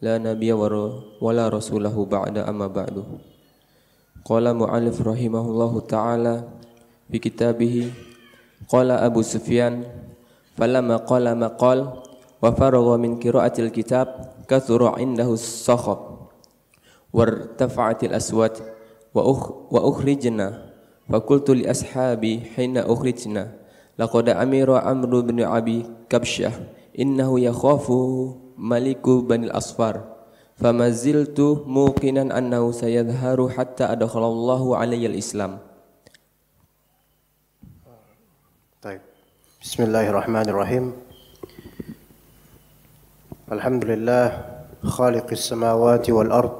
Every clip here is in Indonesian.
لا نبي ولا رسوله بعد أما بعد قال مؤلف رحمه الله تعالى في كتابه قال أبو سفيان فلما قال ما قال وفرغ من قراءة الكتاب كثر عنده الصخب وارتفعت الأسوات وأخ وأخرجنا فقلت لأصحابي حين أخرجنا لقد أمر عمرو بن أبي كبشة إنه يخافه Maliku Banil Asfar famaziltu muqinan annahu sayadharu hatta adakhalallahu alayya al-islam طيب بسم الله الرحمن الرحيم الحمد لله خالق السماوات والأرض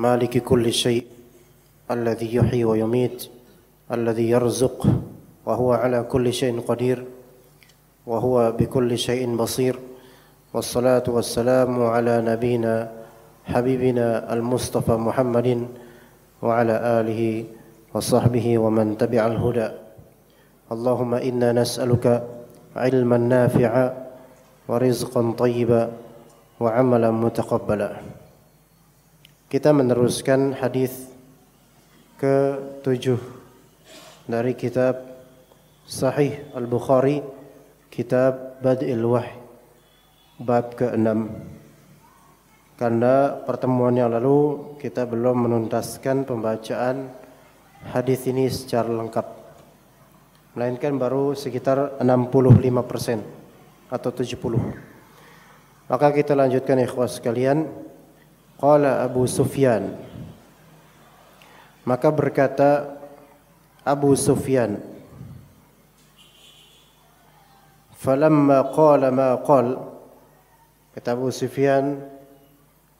مالك كل شيء الذي يحيي ويميت الذي يرزق وهو على كل شيء قدير وهو بكل شيء بصير والصلاة والسلام على نبينا حبيبنا المصطفى محمد وعلى آله وصحبه ومن تبع الهدى اللهم إنا نسألك علما نافعا ورزقا طيبا وعملا متقبلا Kita meneruskan hadis ke tujuh dari kitab Sahih Al-Bukhari kitab Bad'il Wahy bab ke-6 karena pertemuan yang lalu kita belum menuntaskan pembacaan hadis ini secara lengkap melainkan baru sekitar 65% atau 70 maka kita lanjutkan ikhwas sekalian qala Abu Sufyan maka berkata Abu Sufyan falamma qala ma qala Kata Sufyan,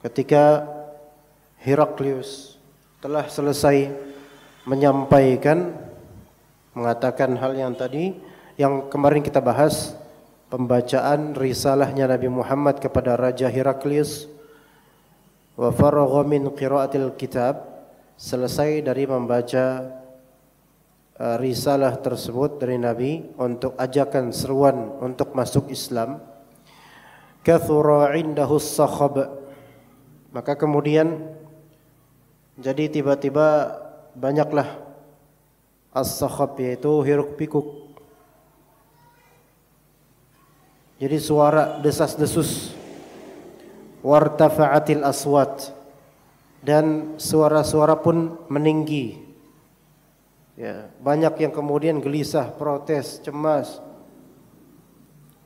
ketika Heraklius telah selesai menyampaikan mengatakan hal yang tadi yang kemarin kita bahas pembacaan risalahnya Nabi Muhammad kepada Raja Heraklius wa faragha min qiraatil kitab selesai dari membaca eh, risalah tersebut dari Nabi untuk ajakan seruan untuk masuk Islam kathura indahu sakhab maka kemudian jadi tiba-tiba banyaklah as-sakhab yaitu hiruk pikuk jadi suara desas-desus wartafa'atil aswat dan suara-suara pun meninggi ya banyak yang kemudian gelisah protes cemas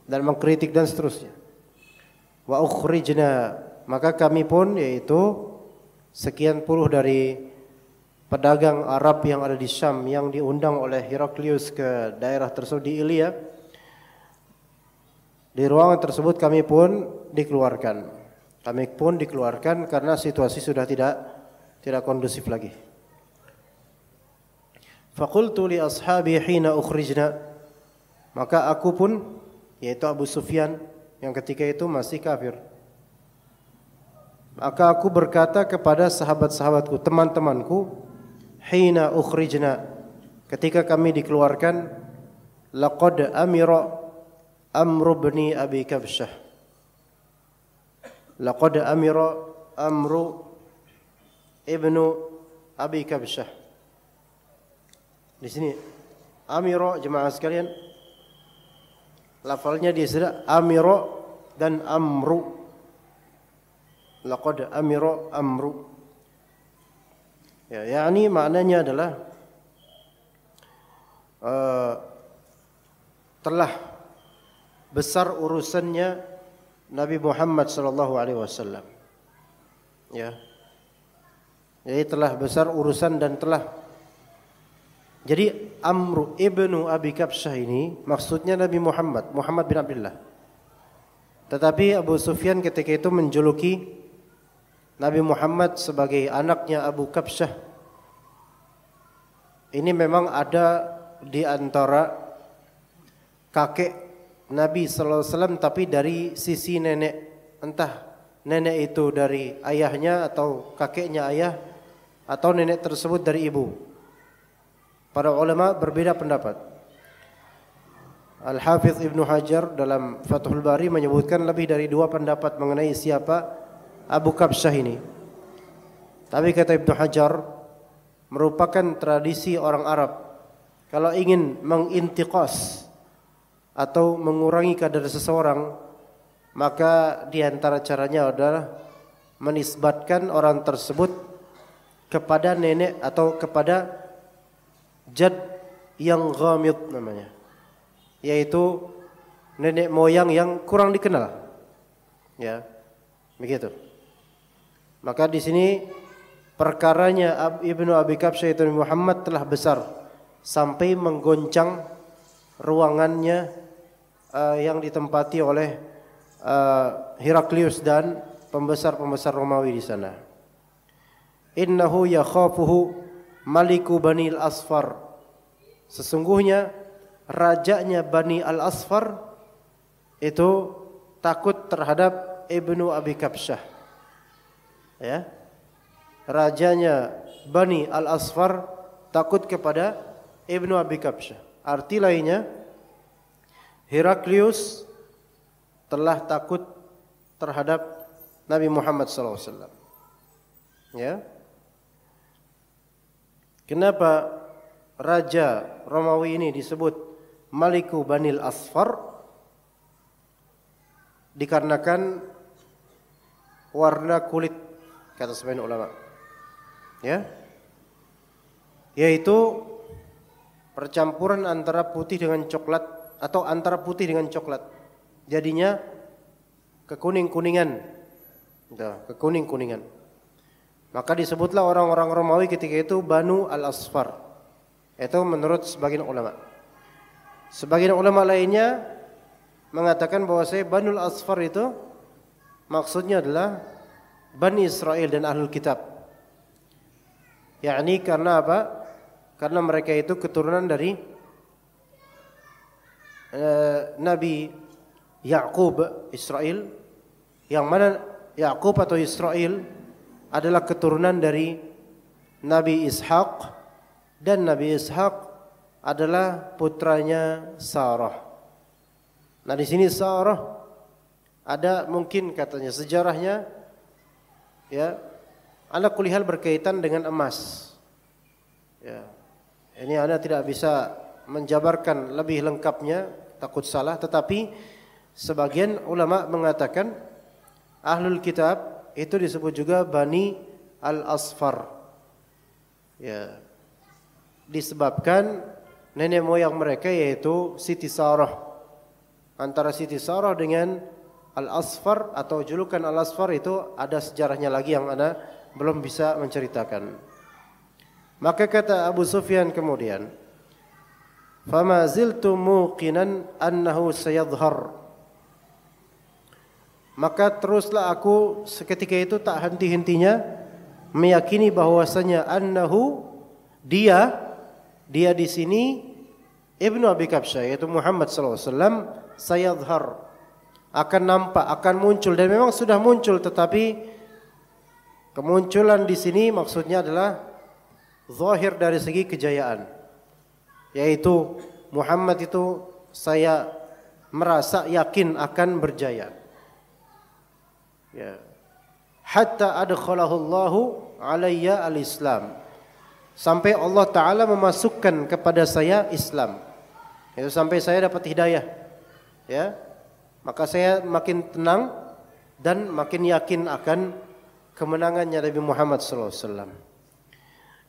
dan mengkritik dan seterusnya wa ukhrijna maka kami pun yaitu sekian puluh dari pedagang Arab yang ada di Syam yang diundang oleh Heraklius ke daerah tersebut di Ilia di ruangan tersebut kami pun dikeluarkan kami pun dikeluarkan karena situasi sudah tidak tidak kondusif lagi faqultu li ashabi hina ukhrijna maka aku pun yaitu Abu Sufyan yang ketika itu masih kafir. Maka aku berkata kepada sahabat-sahabatku, teman-temanku, hina ukhrijna ketika kami dikeluarkan laqad amira amru bni abi kabsyah laqad amira amru ibnu abi kabsyah di sini amira jemaah sekalian Lafalnya dia sudah amiro dan amru. Laqad amiro amru. Ya, yakni maknanya adalah uh, telah besar urusannya Nabi Muhammad sallallahu alaihi wasallam. Ya. Jadi telah besar urusan dan telah jadi Amru ibnu Abi Kabsah ini maksudnya Nabi Muhammad, Muhammad bin Abdullah. Tetapi Abu Sufyan ketika itu menjuluki Nabi Muhammad sebagai anaknya Abu Kabsah. Ini memang ada di antara kakek Nabi sallallahu alaihi wasallam tapi dari sisi nenek. Entah nenek itu dari ayahnya atau kakeknya ayah atau nenek tersebut dari ibu. Para ulama berbeda pendapat. Al-Hafiz Ibn Hajar dalam Fathul Bari menyebutkan lebih dari dua pendapat mengenai siapa Abu Kabsah ini. Tapi kata Ibn Hajar merupakan tradisi orang Arab kalau ingin mengintikos atau mengurangi kadar seseorang maka diantara caranya adalah menisbatkan orang tersebut kepada nenek atau kepada jad yang ghamid namanya. Yaitu nenek moyang yang kurang dikenal. Ya. Begitu. Maka di sini perkaranya Ibnu Abi Kabsyah itu Muhammad telah besar sampai menggoncang ruangannya uh, yang ditempati oleh uh, Heraklius dan pembesar-pembesar Romawi di sana. Innahu yakhafuhu maliku Bani Al-Asfar Sesungguhnya rajanya Bani Al-Asfar itu takut terhadap Ibnu Abi Kabsyah. Ya. Rajanya Bani Al-Asfar takut kepada Ibnu Abi Kabsyah. Arti lainnya Heraklius telah takut terhadap Nabi Muhammad SAW. Ya. Kenapa raja Romawi ini disebut Maliku Banil Asfar dikarenakan warna kulit kata sebagian ulama. Ya. Yaitu percampuran antara putih dengan coklat atau antara putih dengan coklat. Jadinya kekuning-kuningan. Gitu, kekuning-kuningan. Maka disebutlah orang-orang Romawi ketika itu Banu Al-Asfar. Itu menurut sebagian ulama. Sebagian ulama lainnya mengatakan bahwa saya Banul Asfar itu maksudnya adalah Bani Israel dan Ahlul Kitab. Yakni karena apa? Karena mereka itu keturunan dari uh, Nabi Yakub Israel yang mana Yakub atau Israel adalah keturunan dari Nabi Ishak dan Nabi Ishak adalah putranya Sarah. Nah di sini Sarah ada mungkin katanya sejarahnya ya ada kulihal berkaitan dengan emas. Ya. Ini Anda tidak bisa menjabarkan lebih lengkapnya takut salah tetapi sebagian ulama mengatakan ahlul kitab itu disebut juga Bani Al-Asfar. Ya, disebabkan nenek moyang mereka yaitu Siti Sarah. Antara Siti Sarah dengan Al-Asfar atau julukan Al-Asfar itu ada sejarahnya lagi yang ana belum bisa menceritakan. Maka kata Abu Sufyan kemudian, "Fama ziltu muqinan annahu sayadhhar." Maka teruslah aku seketika itu tak henti-hentinya meyakini bahwasanya annahu dia dia di sini Ibnu Abi Kabsyah yaitu Muhammad SAW sayadhar akan nampak, akan muncul dan memang sudah muncul tetapi kemunculan di sini maksudnya adalah zahir dari segi kejayaan yaitu Muhammad itu saya merasa yakin akan berjaya. Ya. Hatta adkhalahu Allahu alayya al-Islam sampai Allah taala memasukkan kepada saya Islam. Itu sampai saya dapat hidayah. Ya. Maka saya makin tenang dan makin yakin akan kemenangannya Nabi Muhammad SAW.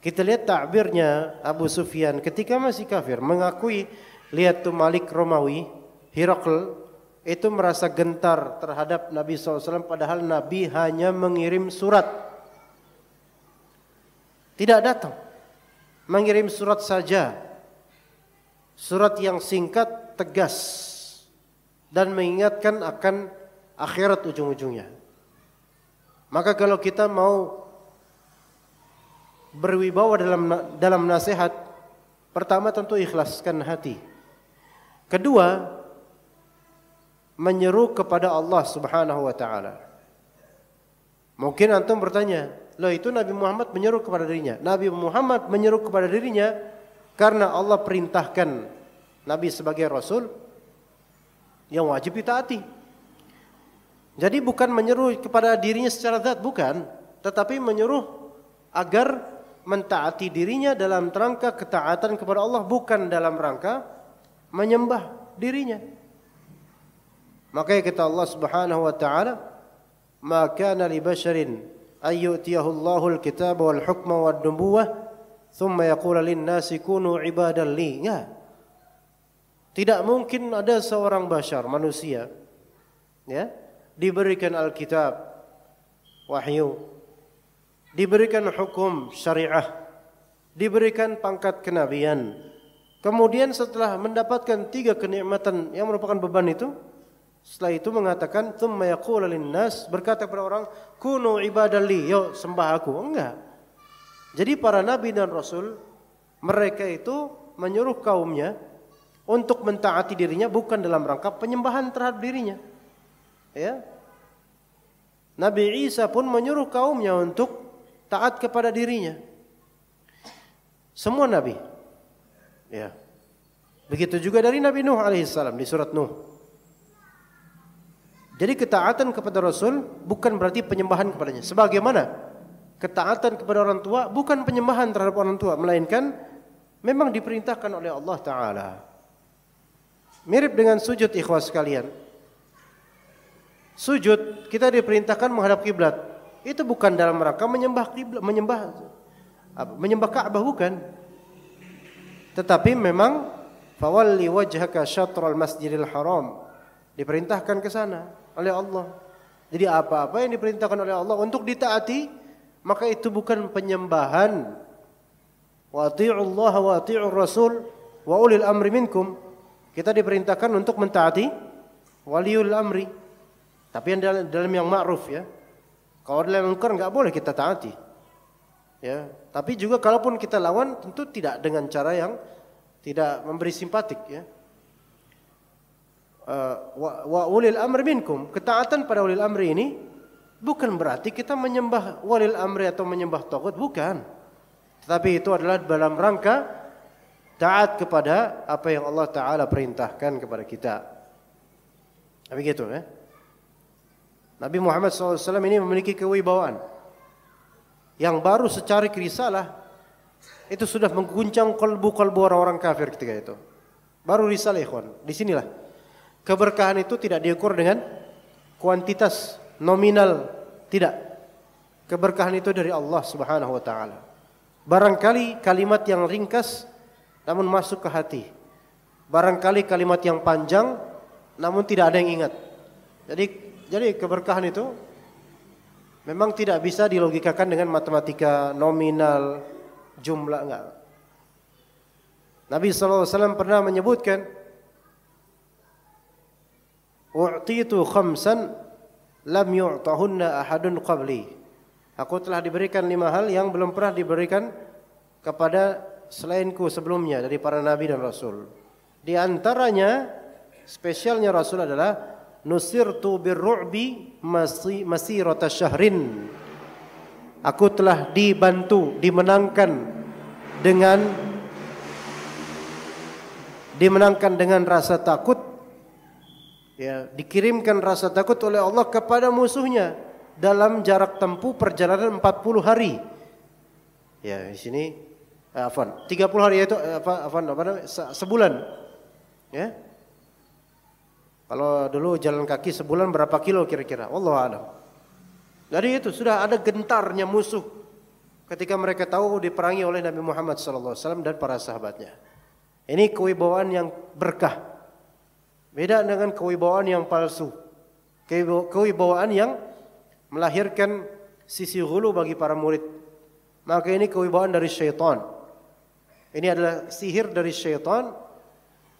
Kita lihat takbirnya Abu Sufyan ketika masih kafir mengakui lihat tu Malik Romawi Hirokl itu merasa gentar terhadap Nabi SAW padahal Nabi hanya mengirim surat tidak datang mengirim surat saja. Surat yang singkat, tegas dan mengingatkan akan akhirat ujung-ujungnya. Maka kalau kita mau berwibawa dalam dalam nasihat, pertama tentu ikhlaskan hati. Kedua, menyeru kepada Allah Subhanahu wa taala. Mungkin antum bertanya, Loh itu Nabi Muhammad menyeru kepada dirinya. Nabi Muhammad menyeru kepada dirinya karena Allah perintahkan Nabi sebagai Rasul yang wajib ditaati. Jadi bukan menyeru kepada dirinya secara zat, bukan. Tetapi menyeru agar mentaati dirinya dalam rangka ketaatan kepada Allah, bukan dalam rangka menyembah dirinya. Makanya kata Allah Subhanahu wa taala, "Ma kana li basharin ayyutiyahullahu al wal hukma wad nubuwah thumma yaqulu lin kunu ibadan ya. Tidak mungkin ada seorang bashar manusia ya diberikan Alkitab wahyu diberikan hukum syariah diberikan pangkat kenabian kemudian setelah mendapatkan tiga kenikmatan yang merupakan beban itu setelah itu mengatakan tsumma berkata kepada orang kunu ibadalli, yo sembah aku. Enggak. Jadi para nabi dan rasul mereka itu menyuruh kaumnya untuk mentaati dirinya bukan dalam rangka penyembahan terhadap dirinya. Ya. Nabi Isa pun menyuruh kaumnya untuk taat kepada dirinya. Semua nabi. Ya. Begitu juga dari Nabi Nuh alaihissalam di surat Nuh. Jadi ketaatan kepada Rasul bukan berarti penyembahan kepadanya. Sebagaimana ketaatan kepada orang tua bukan penyembahan terhadap orang tua, melainkan memang diperintahkan oleh Allah Taala. Mirip dengan sujud ikhwas sekalian. Sujud kita diperintahkan menghadap kiblat. Itu bukan dalam rangka menyembah kiblat, menyembah menyembah Ka'bah bukan. Tetapi memang fawalli wajhaka syatral masjidil haram. Diperintahkan ke sana oleh Allah. Jadi apa-apa yang diperintahkan oleh Allah untuk ditaati, maka itu bukan penyembahan. Wa Allah wa Rasul wa ulil amri minkum. Kita diperintahkan untuk mentaati waliul amri. Tapi yang dalam, dalam yang ma'ruf ya. Kalau dalam yang enggak boleh kita taati. Ya, tapi juga kalaupun kita lawan tentu tidak dengan cara yang tidak memberi simpatik ya uh, wa, wa ulil amri minkum. Ketaatan pada ulil amri ini bukan berarti kita menyembah walil amri atau menyembah togut, bukan. Tetapi itu adalah dalam rangka taat kepada apa yang Allah Ta'ala perintahkan kepada kita. Nah, begitu ya. Nabi Muhammad SAW ini memiliki kewibawaan. Yang baru secara risalah itu sudah mengguncang kolbu-kolbu orang-orang kafir ketika itu. Baru risalah ikhwan. sinilah Keberkahan itu tidak diukur dengan kuantitas nominal, tidak. Keberkahan itu dari Allah Subhanahu wa taala. Barangkali kalimat yang ringkas namun masuk ke hati. Barangkali kalimat yang panjang namun tidak ada yang ingat. Jadi jadi keberkahan itu memang tidak bisa dilogikakan dengan matematika nominal, jumlah enggak. Nabi SAW pernah menyebutkan U'titu khamsan lam yu'tahunna ahadun qabli. Aku telah diberikan lima hal yang belum pernah diberikan kepada selainku sebelumnya dari para nabi dan rasul. Di antaranya spesialnya Rasul adalah nusirtu birru'bi masirata syahrin. Aku telah dibantu, dimenangkan dengan dimenangkan dengan rasa takut ya dikirimkan rasa takut oleh Allah kepada musuhnya dalam jarak tempuh perjalanan 40 hari. Ya, di sini eh, afan, 30 hari itu eh, apa afan apa namanya? sebulan. Ya. Kalau dulu jalan kaki sebulan berapa kilo kira-kira? Allah ada Dari itu sudah ada gentarnya musuh ketika mereka tahu diperangi oleh Nabi Muhammad SAW dan para sahabatnya. Ini kewibawaan yang berkah Beda dengan kewibawaan yang palsu. Kewibawaan yang melahirkan sisi hulu bagi para murid. Maka ini kewibawaan dari syaitan. Ini adalah sihir dari syaitan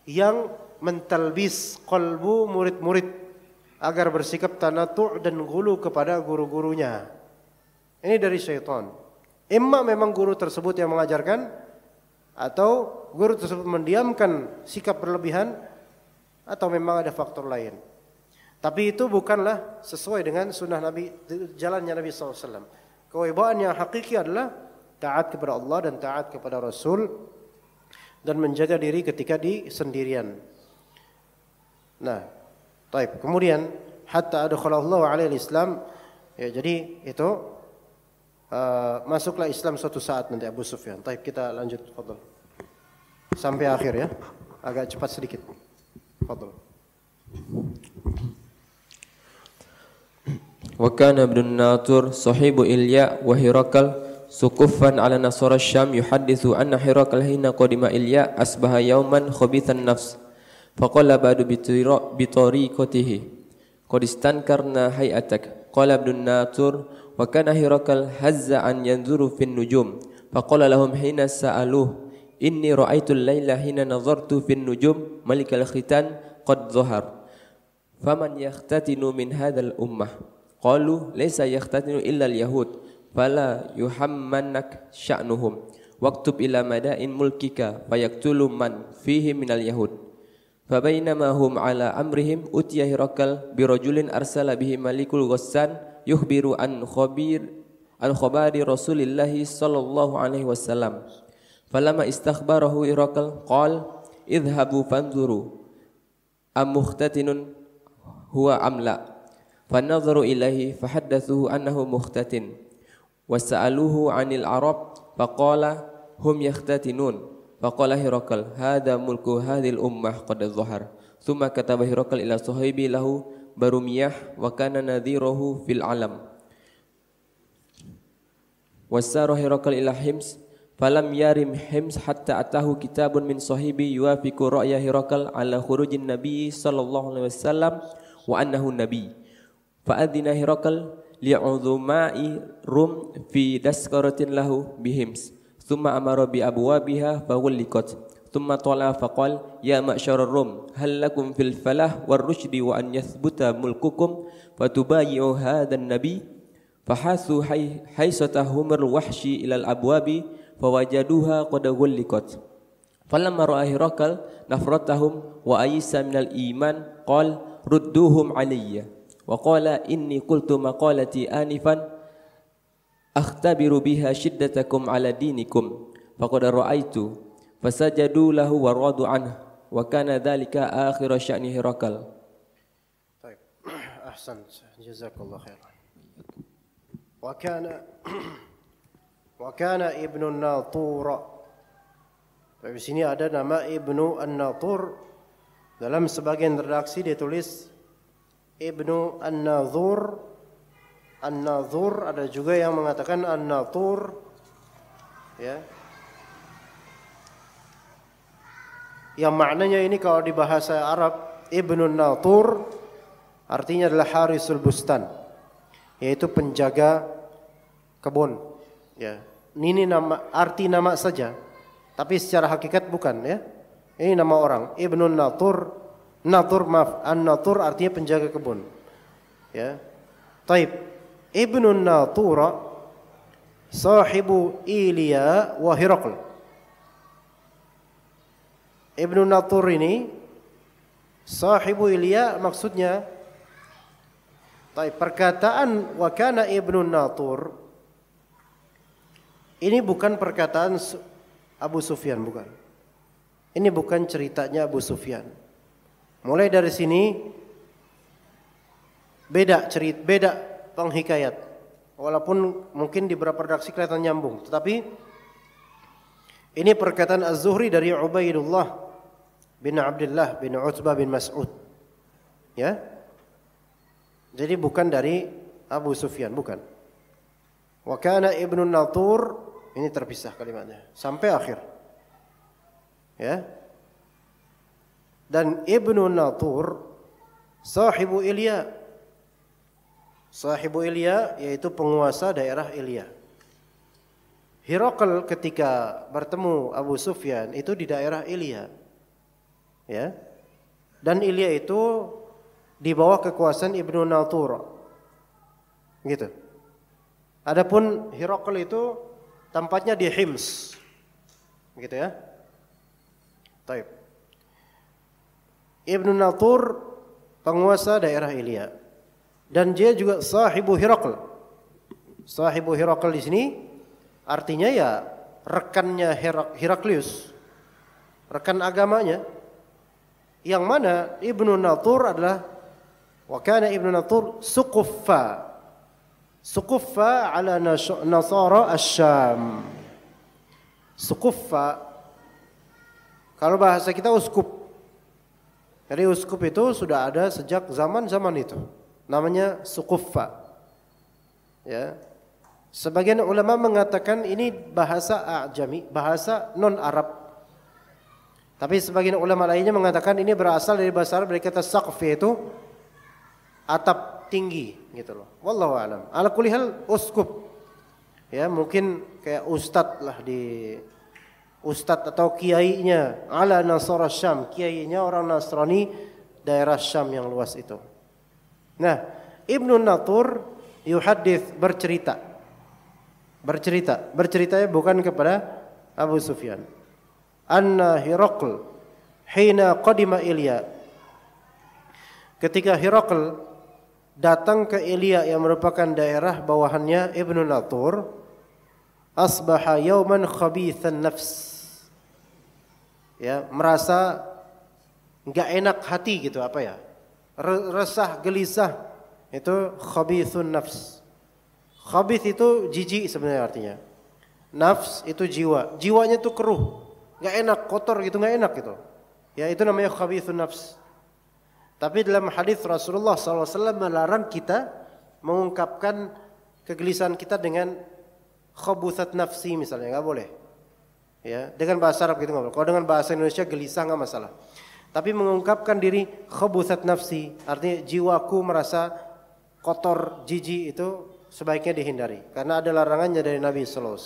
yang mentalbis kolbu murid-murid agar bersikap tanatur dan gulu kepada guru-gurunya. Ini dari syaitan. emak memang guru tersebut yang mengajarkan atau guru tersebut mendiamkan sikap berlebihan atau memang ada faktor lain. Tapi itu bukanlah sesuai dengan sunnah Nabi, jalannya Nabi SAW. Kewibawaan yang hakiki adalah taat kepada Allah dan taat kepada Rasul dan menjaga diri ketika di sendirian. Nah, taib. Kemudian hatta adkhalallahu alaihi Islam. Ya, jadi itu uh, masuklah Islam suatu saat nanti Abu Sufyan. Taib kita lanjut Sampai akhir ya. Agak cepat sedikit. تفضل وكان ابن الناطور صحيب إلياء وهرقل سقفا على نصر الشام يحدث أن هرقل حين قدم إلياء أصبح يوما خبيث النفس فقال بعد بطريقته قد استنكرنا هيئتك قال ابن الناطور وكان هرقل هز أن ينظر في النجوم فقال لهم حين سألوه إني رأيت الليل حين نظرت في النجوم ملك الختان قد ظهر فمن يختتن من هذا الأمة قالوا ليس يختتن إلا اليهود فلا يحمنك شأنهم واكتب إلى مدائن ملكك فيقتل من فيه من اليهود فبينما هم على أمرهم أتي هرقل برجل أرسل به ملك الغسان يخبر عن خبير الخبار رسول الله صلى الله عليه وسلم فلما استخبره إراقل قال اذهبوا فانظروا أم مختتن هو أم لا فنظروا إليه فحدثوه أنه مختتن وسألوه عن العرب فقال هم يختتنون فقال هرقل هذا ملك هذه الأمة قد ظهر ثم كتب هرقل إلى صهيبي له برميح وكان نذيره في العلم وسار هرقل إلى حمص Falam yarim hims hatta atahu kitabun min sahibi yuafiku ra'ya hirakal ala khurujin nabi sallallahu alaihi wasallam wa annahu nabi. Fa'adina hirakal li'udhumai rum fi daskaratin lahu bihims. Thumma amara bi abwabiha fawullikat. Thumma tala faqal ya ma'syar rum hal lakum fil falah war rusydi wa an yathbuta mulkukum fatubayi'u hadha an-nabi fahasu haisatahumul wahshi ilal abwabi fawajaduha qad ghulliqat falamma ra'a hirakal nafratahum wa ayisa minal iman qal rudduhum alayya wa qala inni qultu maqalati anifan akhtabiru biha shiddatakum ala dinikum faqad ra'aitu fasajadu lahu wa radu anhu wa kana dhalika akhiru sya'ni hirakal طيب احسنت جزاك الله خيرا وكان Wakana ibnu Natur. di sini ada nama ibnu An-Natur. Dalam sebagian redaksi ditulis ibnu An-Nazur. An-Nazur ada juga yang mengatakan An-Natur. Ya. Yang maknanya ini kalau di bahasa Arab ibnu Natur artinya adalah Harisul Bustan yaitu penjaga kebun. Ya ini nama arti nama saja, tapi secara hakikat bukan ya. Ini nama orang, Ibnu Natur, Natur maaf, An-Natur artinya penjaga kebun. Ya. Taib. Ibnu Natura sahibu Ilya wa Hirakl. Ibnu Natur ini sahibu Ilya maksudnya Taib perkataan wakana Ibnu Natur ini bukan perkataan Abu Sufyan, bukan. Ini bukan ceritanya Abu Sufyan. Mulai dari sini beda cerita, beda penghikayat. Walaupun mungkin di beberapa redaksi kelihatan nyambung, tetapi ini perkataan Az-Zuhri dari Ubaidullah bin Abdullah bin Utsbah bin Mas'ud. Ya. Jadi bukan dari Abu Sufyan, bukan. Wa kana Ibnu Nathur ini terpisah kalimatnya sampai akhir. Ya. Dan Ibnu Natur sahibu Ilya sahibu Ilya yaitu penguasa daerah Ilya. Hirokel ketika bertemu Abu Sufyan itu di daerah Ilya. Ya. Dan Ilya itu di bawah kekuasaan Ibnu Natur. Gitu. Adapun Hirokel itu Tempatnya di Hims. Begitu ya. Taib. Ibnu Natur penguasa daerah Ilia. Dan dia juga sahibu Hirakl. Sahibu Hirakl di sini artinya ya rekannya Herak, Heraklius. Rekan agamanya. Yang mana Ibnu Natur adalah Wakana Ibnu Natur suquffa Sukuffa ala nasara asyam. Sukuffa kalau bahasa kita uskup. Jadi uskup itu sudah ada sejak zaman-zaman itu. Namanya sukuffa. Ya. Sebagian ulama mengatakan ini bahasa ajami, bahasa non Arab. Tapi sebagian ulama lainnya mengatakan ini berasal dari bahasa Arab dari kata saqf yaitu atap tinggi gitu loh. Wallahu alam. Ala kulli hal uskup. Ya, mungkin kayak ustad lah di ustad atau kiainya ala Nasara Syam, kiainya orang Nasrani daerah Syam yang luas itu. Nah, Ibnu Natur yuhadith bercerita. Bercerita, berceritanya bukan kepada Abu Sufyan. Anna Hiraql hina qadima Ilya. Ketika Hiraql datang ke Ilia yang merupakan daerah bawahannya Ibnu Natur asbaha yawman khabithan nafs ya merasa nggak enak hati gitu apa ya resah gelisah itu khabithun nafs khabith itu jijik sebenarnya artinya nafs itu jiwa jiwanya tuh keruh nggak enak kotor gitu nggak enak gitu ya itu namanya khabithun nafs tapi dalam hadis Rasulullah SAW melarang kita mengungkapkan kegelisahan kita dengan khobusat nafsi misalnya, nggak boleh. Ya, dengan bahasa Arab gitu nggak boleh. Kalau dengan bahasa Indonesia gelisah nggak masalah. Tapi mengungkapkan diri khobusat nafsi, artinya jiwaku merasa kotor, jijik itu sebaiknya dihindari karena ada larangannya dari Nabi SAW.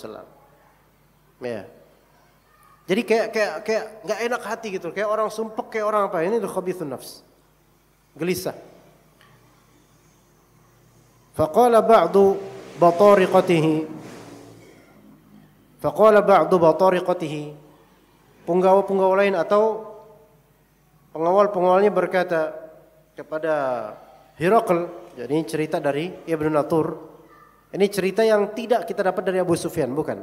Ya. Jadi kayak kayak kayak nggak enak hati gitu, kayak orang sumpek, kayak orang apa ini tuh khobithun nafs gelisah. Faqala ba'du batariqatihi Faqala ba'du batariqatihi Penggawa-penggawa lain atau pengawal-pengawalnya berkata kepada Hirakl jadi ini cerita dari Ibn Natur ini cerita yang tidak kita dapat dari Abu Sufyan bukan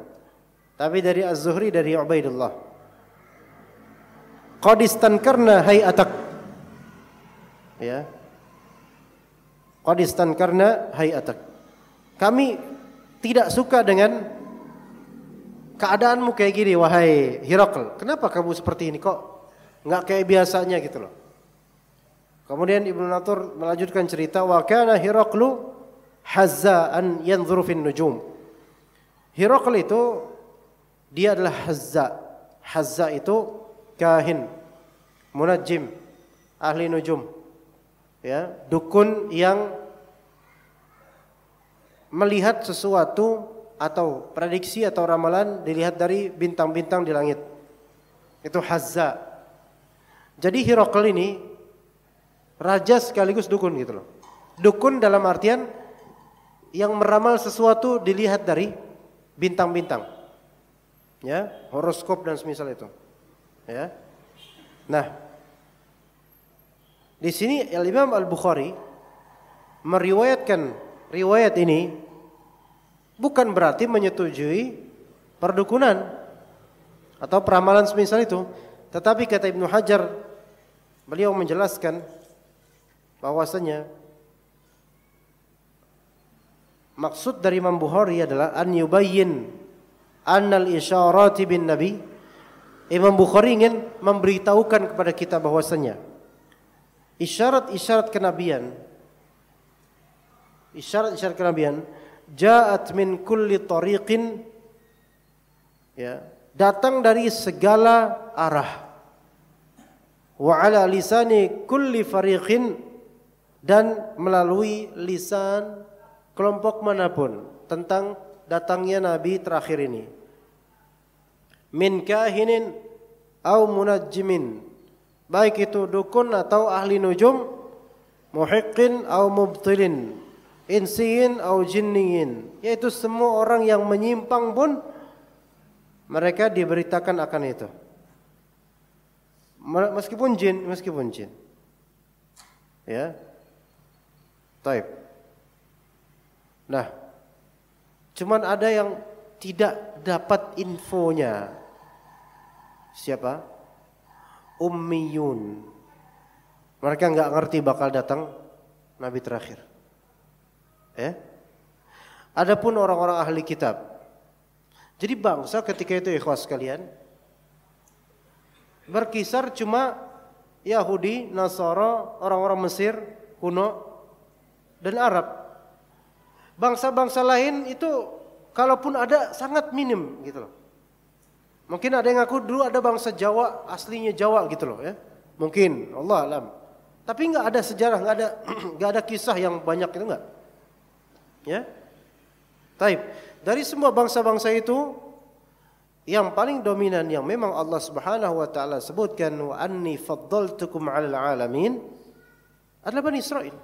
tapi dari Az-Zuhri dari Ubaidullah Qadistankarna hayatak ya Qadistan karena hayatak kami tidak suka dengan keadaanmu kayak gini wahai Hirokel kenapa kamu seperti ini kok nggak kayak biasanya gitu loh kemudian Ibnu Natur melanjutkan cerita wa kana hazza an yanzuru fin nujum Hirokel itu dia adalah Hazza. Hazza itu kahin, munajim, ahli nujum ya, dukun yang melihat sesuatu atau prediksi atau ramalan dilihat dari bintang-bintang di langit. Itu Hazza. Jadi Hirokel ini raja sekaligus dukun gitu loh. Dukun dalam artian yang meramal sesuatu dilihat dari bintang-bintang. Ya, horoskop dan semisal itu. Ya. Nah, di sini Al Imam Al Bukhari meriwayatkan riwayat ini bukan berarti menyetujui perdukunan atau peramalan semisal itu, tetapi kata Ibnu Hajar beliau menjelaskan bahwasanya maksud dari Imam Bukhari adalah an yubayyin annal isyarati bin nabi Imam Bukhari ingin memberitahukan kepada kita bahwasanya isyarat-isyarat kenabian isyarat-isyarat kenabian ja'at min kulli tariqin ya datang dari segala arah wa ala lisani kulli fariqin dan melalui lisan kelompok manapun tentang datangnya nabi terakhir ini min kahinin au munajjimin baik itu dukun atau ahli nujum muhiqqin atau mubtilin insiin atau jinniin, yaitu semua orang yang menyimpang pun mereka diberitakan akan itu meskipun jin meskipun jin ya taib nah cuman ada yang tidak dapat infonya siapa ummiyun. Mereka nggak ngerti bakal datang nabi terakhir. Ya. Adapun orang-orang ahli kitab. Jadi bangsa ketika itu ikhwas kalian berkisar cuma Yahudi, Nasara, orang-orang Mesir, kuno dan Arab. Bangsa-bangsa lain itu kalaupun ada sangat minim gitu loh. Mungkin ada yang ngaku dulu ada bangsa Jawa aslinya Jawa gitu loh ya. Mungkin Allah alam. Tapi nggak ada sejarah, nggak ada nggak ada kisah yang banyak itu nggak. Ya. Taib. Dari semua bangsa-bangsa itu yang paling dominan yang memang Allah Subhanahu wa taala sebutkan wa anni faddaltukum 'alal alamin adalah Bani Israel.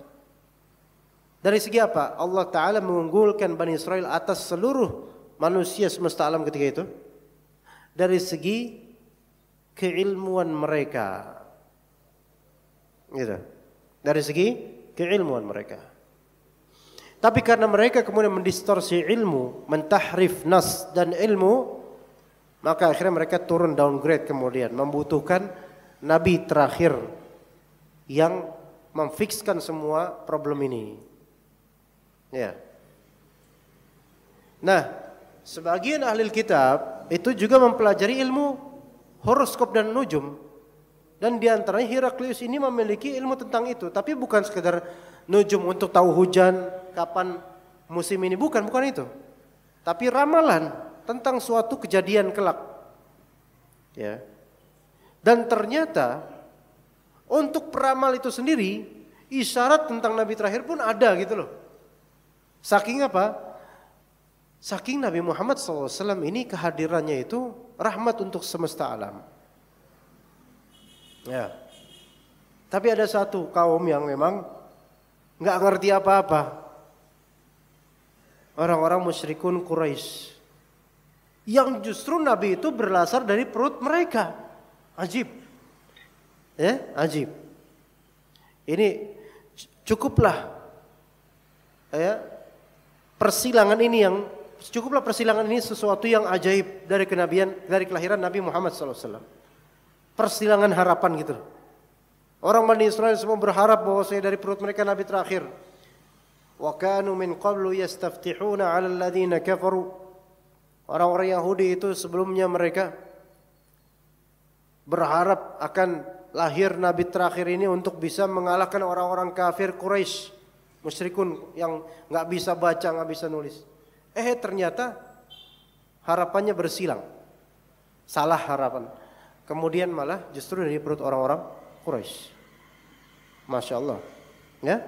Dari segi apa? Allah Ta'ala mengunggulkan Bani Israel atas seluruh manusia semesta alam ketika itu dari segi keilmuan mereka. Gitu. Dari segi keilmuan mereka. Tapi karena mereka kemudian mendistorsi ilmu, mentahrif nas dan ilmu, maka akhirnya mereka turun downgrade kemudian membutuhkan nabi terakhir yang memfixkan semua problem ini. Ya. Nah, sebagian ahli kitab itu juga mempelajari ilmu horoskop dan nujum. Dan diantaranya Heraklius ini memiliki ilmu tentang itu. Tapi bukan sekedar nujum untuk tahu hujan, kapan musim ini. Bukan, bukan itu. Tapi ramalan tentang suatu kejadian kelak. Ya. Dan ternyata untuk peramal itu sendiri, isyarat tentang Nabi terakhir pun ada gitu loh. Saking apa? Saking Nabi Muhammad SAW ini kehadirannya itu rahmat untuk semesta alam. Ya. Tapi ada satu kaum yang memang nggak ngerti apa-apa. Orang-orang musyrikun Quraisy yang justru Nabi itu berlasar dari perut mereka. Ajib. Ya, ajib. Ini cukuplah ya persilangan ini yang cukuplah persilangan ini sesuatu yang ajaib dari kenabian dari kelahiran Nabi Muhammad SAW. Persilangan harapan gitu. Orang Bani Israel semua berharap bahwa saya dari perut mereka Nabi terakhir. Wa min qablu yastaftihuna 'ala alladziina kafaru. Orang-orang Yahudi itu sebelumnya mereka berharap akan lahir nabi terakhir ini untuk bisa mengalahkan orang-orang kafir Quraisy, musyrikun yang nggak bisa baca, nggak bisa nulis. Eh ternyata harapannya bersilang. Salah harapan. Kemudian malah justru dari perut orang-orang Quraisy. Masya Allah. Ya.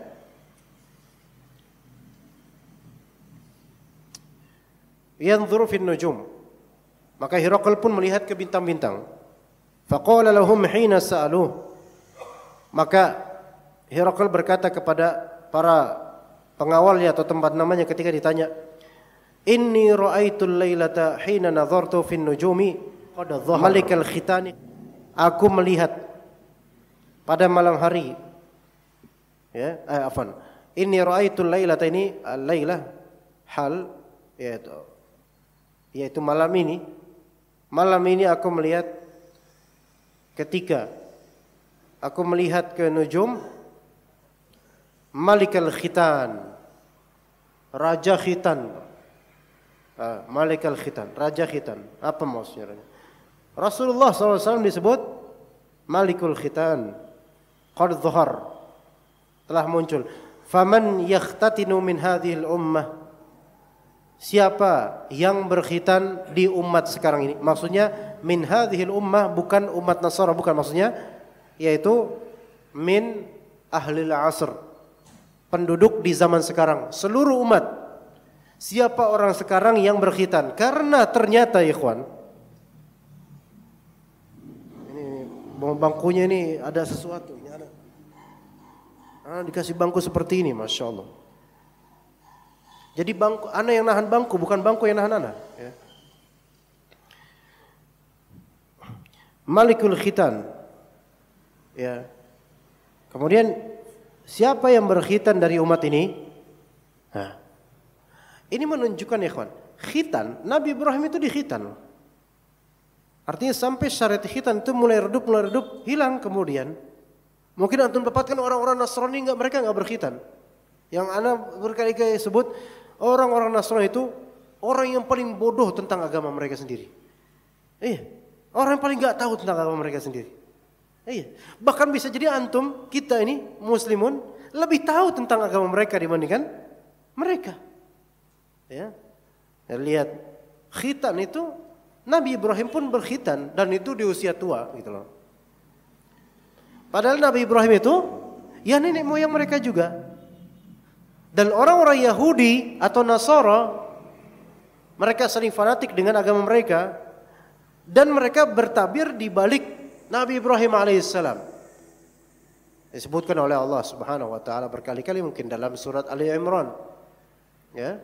Yang fin nujum. Maka Hirokal pun melihat ke bintang-bintang. Faqala lahum hina sa'aluh. Maka Hirokal berkata kepada para pengawalnya atau tempat namanya ketika ditanya, Inni ra'aitul lailata hina nadhartu fin nujumi qad al khitani. Aku melihat pada malam hari ya, eh, afan. Inni ra'aitul lailata ini eh, lailah hal yaitu yaitu malam ini. Malam ini aku melihat ketika aku melihat ke nujum Malikal Khitan Raja Khitan Ah, Khitan, Raja Khitan. Apa maksudnya? Rasulullah SAW disebut Malikul Khitan. Qad dhuhar. Telah muncul. Faman yakhtatinu min hadhil ummah. Siapa yang berkhitan di umat sekarang ini? Maksudnya min hadhil ummah bukan umat Nasara, bukan maksudnya yaitu min ahlil asr. Penduduk di zaman sekarang, seluruh umat siapa orang sekarang yang berkhitan. Karena ternyata ikhwan, ini bangkunya ini ada sesuatu. Ini ada. Ah, dikasih bangku seperti ini, masya Allah. Jadi bangku, anak yang nahan bangku, bukan bangku yang nahan anak. Ya. Malikul khitan. Ya. Kemudian siapa yang berkhitan dari umat ini? Nah, ini menunjukkan ikhwan, khitan, Nabi Ibrahim itu di Artinya sampai syariat khitan itu mulai redup, mulai redup, hilang kemudian. Mungkin antum dapatkan orang-orang Nasrani enggak mereka enggak berkhitan. Yang anak berkali-kali sebut orang-orang Nasrani itu orang yang paling bodoh tentang agama mereka sendiri. Iya, orang yang paling enggak tahu tentang agama mereka sendiri. Iya, bahkan bisa jadi antum kita ini muslimun lebih tahu tentang agama mereka dibandingkan mereka. Ya. ya. lihat khitan itu Nabi Ibrahim pun berkhitan dan itu di usia tua gitu loh. Padahal Nabi Ibrahim itu ya nenek moyang mereka juga. Dan orang-orang Yahudi atau Nasara mereka sering fanatik dengan agama mereka dan mereka bertabir di balik Nabi Ibrahim alaihissalam disebutkan oleh Allah Subhanahu wa taala berkali-kali mungkin dalam surat Ali Imran. Ya.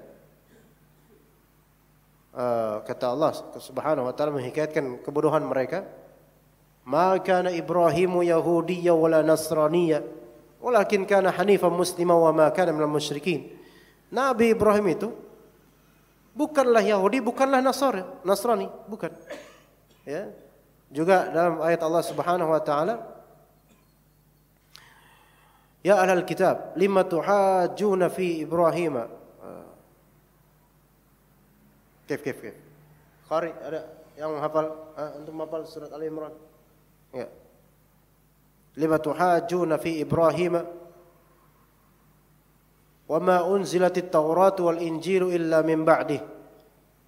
Eh, kata Allah Subhanahu wa taala menghikayatkan kebodohan mereka. maka kana Ibrahimu Yahudiyya wala Nasraniyya walakin kana hanifan muslima wa ma kana minal musyrikin. Nabi Ibrahim itu bukanlah Yahudi, bukanlah Nasrani, Nasrani, bukan. Ya. Juga dalam ayat Allah Subhanahu wa taala Ya ahlal kitab, lima tuhajuna fi Ibrahim Kif kif kif. Kari ada yang hafal ha, eh, untuk hafal surat Al Imran? Ya. Lima tuhajuna fi Ibrahim wa ma unzilatit Taurat wal Injilu illa min ba'dih.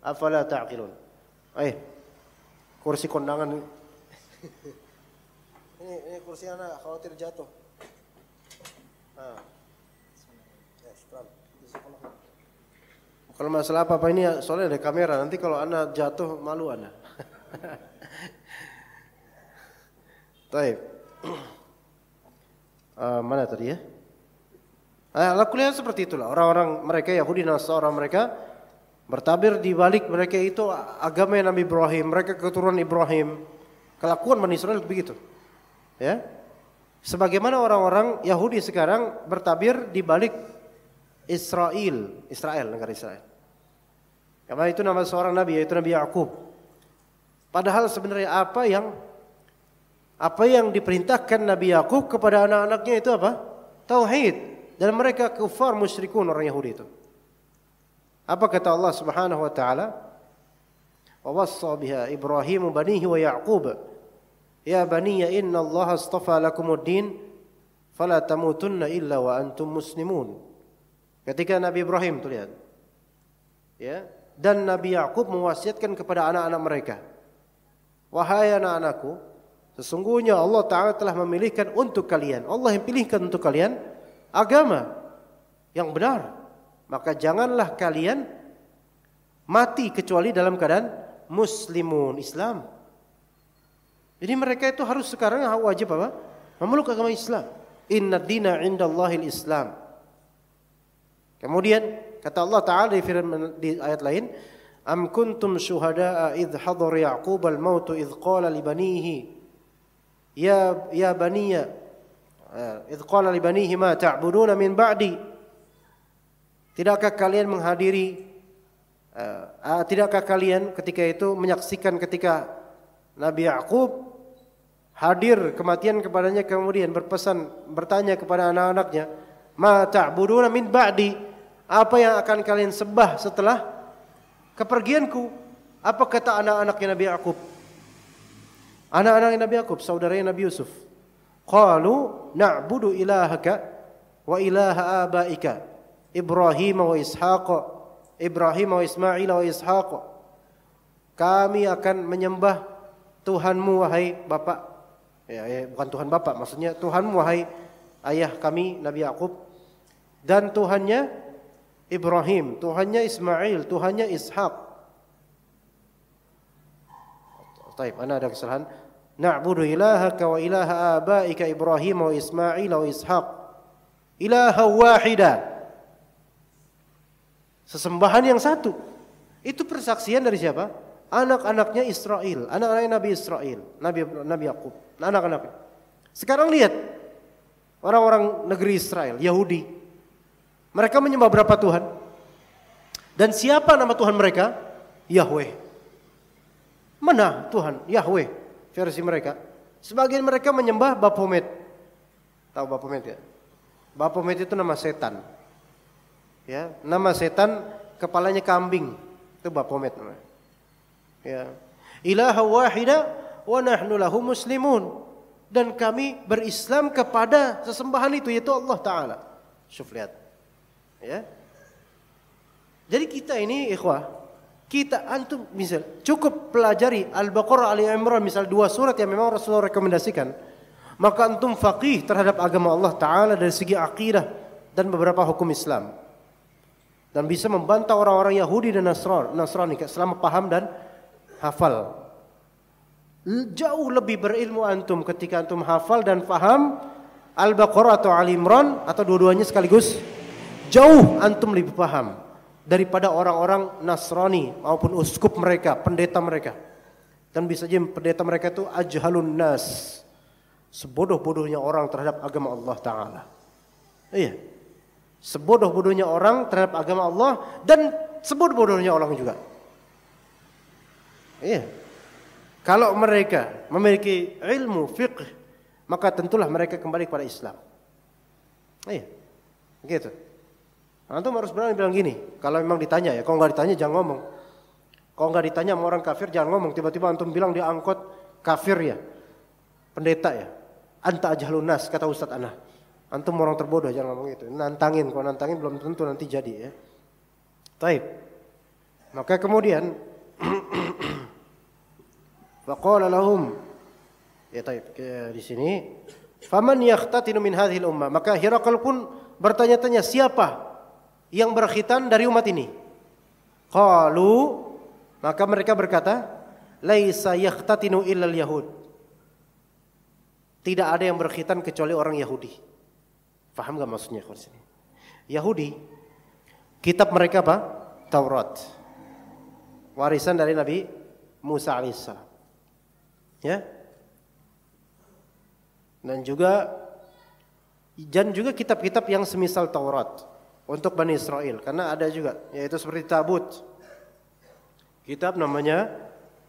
Afala ta'qilun. Aih. Kursi kondangan ini. ini, kursi anak khawatir jatuh. Ah. Yes, ya, terang. Kalau masalah apa-apa ini soalnya ada kamera, nanti kalau anak jatuh malu anak. Taib. uh, mana tadi ya? Ala eh, kuliah seperti itulah orang-orang mereka Yahudi seorang mereka bertabir di balik mereka itu agama yang Nabi Ibrahim, mereka keturunan Ibrahim. Kelakuan Bani Israel begitu. Ya. Sebagaimana orang-orang Yahudi sekarang bertabir di balik Israel, Israel negara Israel. Karena itu nama seorang nabi yaitu Nabi Yakub. Padahal sebenarnya apa yang apa yang diperintahkan Nabi Yakub kepada anak-anaknya itu apa? Tauhid. Dan mereka kufar musyrikun orang Yahudi itu. Apa kata Allah Subhanahu wa taala? Wa wassa biha Ibrahim banihi wa Yaqub. Ya baniya inna Allah astafa lakumuddin fala tamutunna illa wa antum muslimun. Ketika Nabi Ibrahim tuh lihat. Ya, dan Nabi Yakub mewasiatkan kepada anak-anak mereka. Wahai anak-anakku, sesungguhnya Allah Taala telah memilihkan untuk kalian. Allah yang pilihkan untuk kalian agama yang benar. Maka janganlah kalian mati kecuali dalam keadaan muslimun Islam. Jadi mereka itu harus sekarang wajib apa? Memeluk agama Islam. Inna dina indallahil Islam. Kemudian Kata Allah Ta'ala di firman di ayat lain, "Am kuntum syuhada'a idh hadara Ya'qub al-maut idh qala li banihi ya ya baniya eh, idh qala li banihi ma ta'buduna min ba'di?" Tidakkah kalian menghadiri uh, tidakkah kalian ketika itu menyaksikan ketika Nabi Yakub hadir kematian kepadanya kemudian berpesan bertanya kepada anak-anaknya, "Ma ta'buduna min ba'di?" Apa yang akan kalian sembah setelah kepergianku? Apa kata anak-anaknya Nabi Yakub? anak anak Nabi Yakub, saudaranya Nabi Yusuf. Qalu na'budu ilahaka wa ilaha abaika Ibrahim wa Ishaq, Ibrahim wa Ismail wa Ishaq. Kami akan menyembah Tuhanmu wahai bapak. Ya, ya, bukan Tuhan bapak, maksudnya Tuhanmu wahai ayah kami Nabi Yakub dan Tuhannya Ibrahim, Tuhannya Ismail, Tuhannya Ishak. Taib, mana ada kesalahan. Na'budu ilahaka wa ilaha abaika Ibrahim wa Ismail wa Ishaq. Ilaha wahida. Sesembahan yang satu. Itu persaksian dari siapa? Anak-anaknya Israel, anak anak Nabi Israel, Nabi Nabi Yakub, anak-anaknya. Sekarang lihat orang-orang negeri Israel, Yahudi, mereka menyembah berapa Tuhan? Dan siapa nama Tuhan mereka? Yahweh. Mana Tuhan? Yahweh. Versi mereka. Sebagian mereka menyembah Baphomet. Tahu Baphomet ya? Baphomet itu nama setan. Ya, nama setan kepalanya kambing. Itu Baphomet namanya. Ya. Ilaha wahida wa nahnu lahu muslimun. Dan kami berislam kepada sesembahan itu yaitu Allah Ta'ala. Syuf lihat. Ya. Jadi kita ini ikhwah, kita antum misal cukup pelajari Al-Baqarah Ali Imran misal dua surat yang memang Rasulullah rekomendasikan. Maka antum faqih terhadap agama Allah Ta'ala dari segi akidah dan beberapa hukum Islam. Dan bisa membantah orang-orang Yahudi dan Nasrani selama paham dan hafal. Jauh lebih berilmu antum ketika antum hafal dan paham Al-Baqarah atau Ali Imran atau dua-duanya sekaligus Jauh antum lebih paham daripada orang-orang Nasrani maupun uskup mereka, pendeta mereka. Dan bisa jadi pendeta mereka itu ajhalun nas. Sebodoh-bodohnya orang terhadap agama Allah Ta'ala. Iya. Sebodoh-bodohnya orang terhadap agama Allah dan sebodoh-bodohnya orang juga. Iya. Kalau mereka memiliki ilmu fiqh, maka tentulah mereka kembali kepada Islam. Iya. Gitu. Antum harus berani bilang gini, kalau memang ditanya ya, kalau nggak ditanya jangan ngomong. Kalau nggak ditanya sama orang kafir jangan ngomong, tiba-tiba antum bilang dia angkot kafir ya, pendeta ya, anta ajalunas kata Ustadz Ana. Antum orang terbodoh jangan ngomong itu, nantangin, kalau nantangin belum tentu nanti jadi ya. Taib. Maka kemudian, Faqala lahum, ya taib, di sini, Faman yaktatinu min hadhil umma maka Hirakal pun bertanya-tanya siapa yang berkhitan dari umat ini. Qalu maka mereka berkata, "Laisa yakhtatinu illal yahud." Tidak ada yang berkhitan kecuali orang Yahudi. Faham gak maksudnya kalau sini? Yahudi kitab mereka apa? Taurat. Warisan dari Nabi Musa alaihissalam. Ya. Dan juga dan juga kitab-kitab yang semisal Taurat untuk Bani Israel karena ada juga yaitu seperti tabut kitab namanya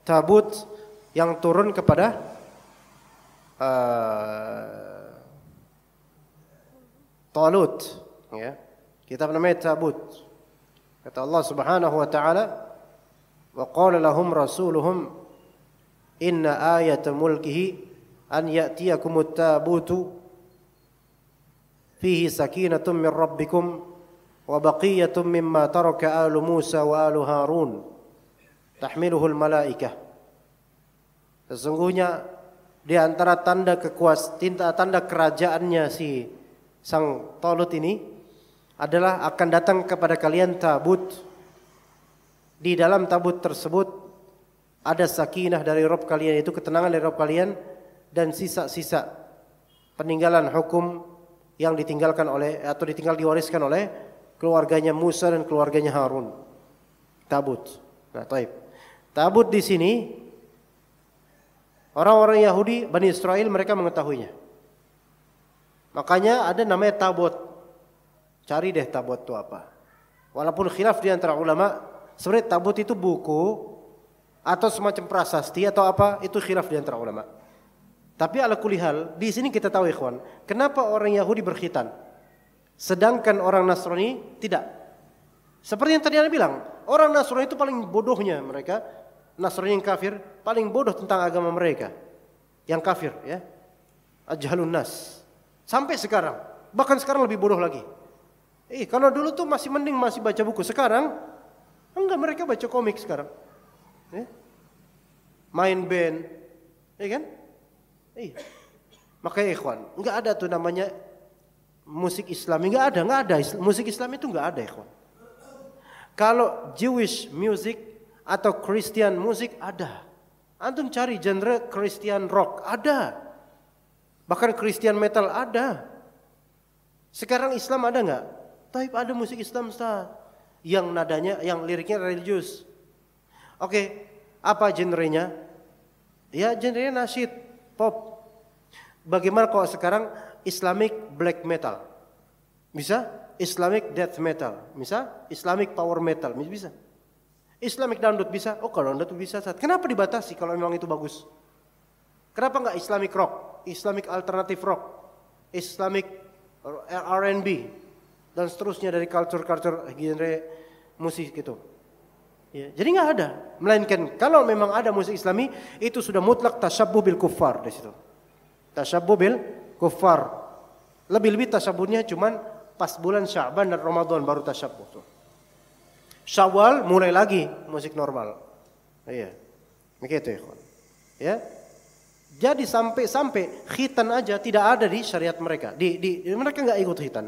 tabut yang turun kepada uh, Talut ya kitab namanya tabut kata Allah Subhanahu wa taala wa qala lahum rasuluhum inna ayata mulkihi an ya'tiyakum tabutu fihi sakinatum min rabbikum وبقية مما ترك آل موسى وآل هارون تحمله الملائكة sesungguhnya di antara tanda kekuasaan tinta tanda kerajaannya si sang tolut ini adalah akan datang kepada kalian tabut di dalam tabut tersebut ada sakinah dari Rob kalian itu ketenangan dari Rob kalian dan sisa-sisa peninggalan hukum yang ditinggalkan oleh atau ditinggal diwariskan oleh keluarganya Musa dan keluarganya Harun. Tabut. Nah, taib. Tabut di sini orang-orang Yahudi Bani Israel mereka mengetahuinya. Makanya ada namanya tabut. Cari deh tabut itu apa. Walaupun khilaf di antara ulama, sebenarnya tabut itu buku atau semacam prasasti atau apa, itu khilaf di antara ulama. Tapi ala kulihal, di sini kita tahu ikhwan, kenapa orang Yahudi berkhitan? Sedangkan orang Nasrani tidak. Seperti yang tadi Anda bilang, orang Nasrani itu paling bodohnya mereka. Nasrani yang kafir paling bodoh tentang agama mereka. Yang kafir ya. Ajhalun nas. Sampai sekarang. Bahkan sekarang lebih bodoh lagi. Eh, karena dulu tuh masih mending masih baca buku. Sekarang enggak mereka baca komik sekarang. Eh? Main band. Ya kan? Eh. Makanya ikhwan, enggak ada tuh namanya musik Islami nggak ada, nggak ada. Musik Islam itu nggak ada, ikhwan. Kalau Jewish music atau Christian music ada. Antum cari genre Christian rock ada. Bahkan Christian metal ada. Sekarang Islam ada nggak? Tapi ada musik Islam sah yang nadanya, yang liriknya religius. Oke, okay. apa genrenya? Ya genrenya nasyid, pop. Bagaimana kalau sekarang Islamic black metal. Bisa Islamic death metal, bisa Islamic power metal, bisa. Islamic dangdut bisa. Oh, kalau dangdut bisa. saat, Kenapa dibatasi kalau memang itu bagus? Kenapa nggak Islamic rock, Islamic alternative rock, Islamic R&B dan seterusnya dari culture-culture genre musik gitu. Ya, jadi nggak ada. Melainkan kalau memang ada musik Islami itu sudah mutlak tasyabuh bil kufar di situ. Tasyabuh bil kufar. Lebih-lebih tasaburnya cuman pas bulan Syaban dan Ramadan baru tasabuh tuh. Syawal mulai lagi musik normal. Iya. Begitu ya. Ya. Jadi sampai-sampai khitan aja tidak ada di syariat mereka. Di, di mereka nggak ikut khitan.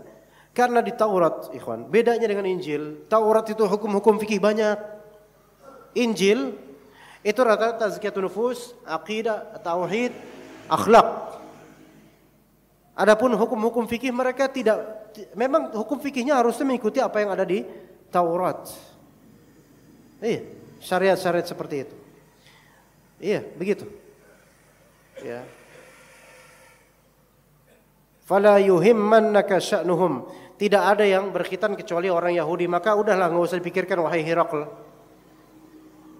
Karena di Taurat, ikhwan, bedanya dengan Injil, Taurat itu hukum-hukum fikih banyak. Injil itu rata-rata tazkiyatun nufus, akidah, tauhid, akhlak. Adapun hukum-hukum fikih mereka tidak memang hukum fikihnya harusnya mengikuti apa yang ada di Taurat. Iya, syariat-syariat seperti itu. Iya, begitu. Ya. Fala yuhimmannaka sya'nuhum. Tidak ada yang berkaitan kecuali orang Yahudi. Maka udahlah nggak usah dipikirkan wahai Hirakl.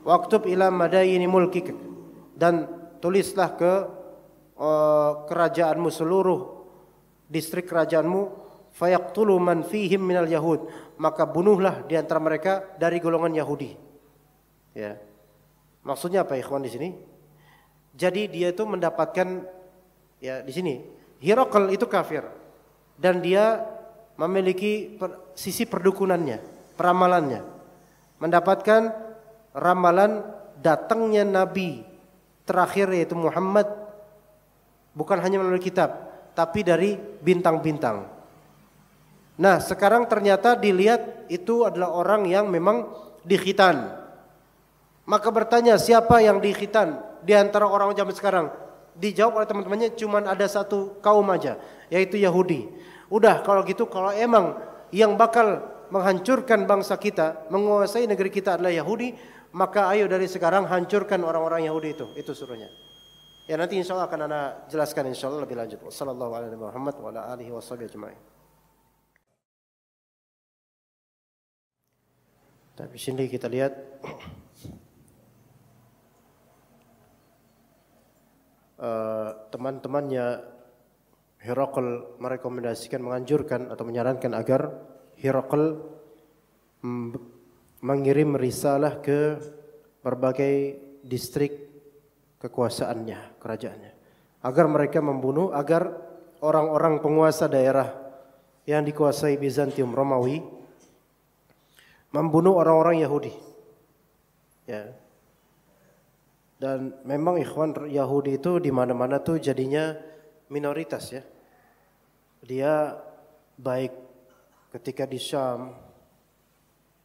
Waktub ila madayini mulkik. Dan tulislah ke uh, kerajaanmu seluruh distrik kerajaanmu fayaqtulu man fihim minal yahud maka bunuhlah di antara mereka dari golongan Yahudi ya maksudnya apa ikhwan di sini jadi dia itu mendapatkan ya di sini Hirokal itu kafir dan dia memiliki per, sisi perdukunannya peramalannya mendapatkan ramalan datangnya nabi terakhir yaitu Muhammad bukan hanya melalui kitab tapi dari bintang-bintang. Nah, sekarang ternyata dilihat itu adalah orang yang memang dikhitan. Maka bertanya siapa yang dikhitan di antara orang zaman sekarang? Dijawab oleh teman-temannya cuman ada satu kaum aja, yaitu Yahudi. Udah kalau gitu kalau emang yang bakal menghancurkan bangsa kita, menguasai negeri kita adalah Yahudi, maka ayo dari sekarang hancurkan orang-orang Yahudi itu. Itu suruhnya. Ya nanti insya Allah akan anda jelaskan insya Allah lebih lanjut. Wassalamualaikum warahmatullahi wabarakatuh. Tapi nah, sini kita lihat eh, teman-temannya Herakl merekomendasikan, menganjurkan atau menyarankan agar Herakl mengirim risalah ke berbagai distrik kekuasaannya, kerajaannya. Agar mereka membunuh, agar orang-orang penguasa daerah yang dikuasai Bizantium Romawi membunuh orang-orang Yahudi. Ya. Dan memang ikhwan Yahudi itu di mana-mana tuh jadinya minoritas ya. Dia baik ketika di Syam,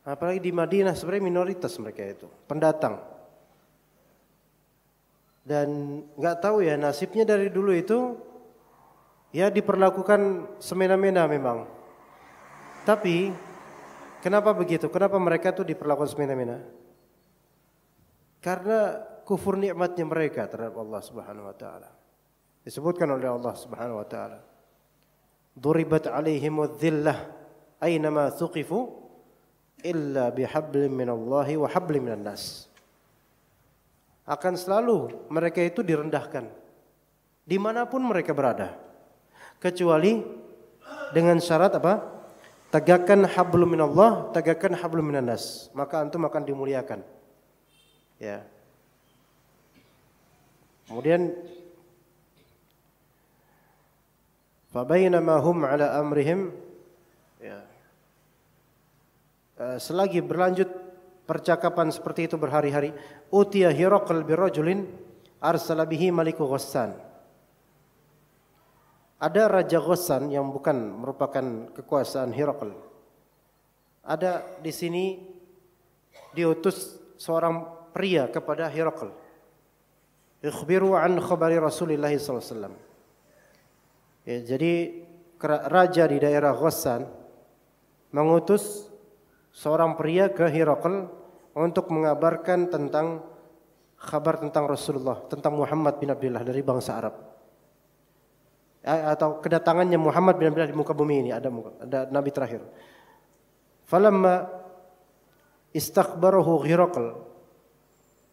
apalagi di Madinah sebenarnya minoritas mereka itu, pendatang. Dan nggak tahu ya nasibnya dari dulu itu ya diperlakukan semena-mena memang. Tapi kenapa begitu? Kenapa mereka tuh diperlakukan semena-mena? Karena kufur nikmatnya mereka terhadap Allah Subhanahu wa taala. Disebutkan oleh Allah Subhanahu wa taala. Duribat alaihimu dzillah aynama thuqifu illa min minallahi wa hablin minan nas akan selalu mereka itu direndahkan dimanapun mereka berada kecuali dengan syarat apa tegakkan hablum minallah tegakkan hablum minannas maka antum akan dimuliakan ya kemudian fabainama hum ala amrihim ya eh, selagi berlanjut percakapan seperti itu berhari-hari. Utia Hiraqal birajulin arsala bihi maliku Ghassan. Ada Raja Ghassan yang bukan merupakan kekuasaan Hiraqal. Ada di sini diutus seorang pria kepada Hiraqal. Ikhbiru an khabari Rasulullah sallallahu alaihi wasallam. Ya, jadi raja di daerah Ghassan mengutus seorang pria ke Hirakl untuk mengabarkan tentang kabar tentang Rasulullah, tentang Muhammad bin Abdullah dari bangsa Arab. Atau kedatangannya Muhammad bin Abdullah di muka bumi ini ada, ada nabi terakhir. Falamma istakbarahu Hiraqal.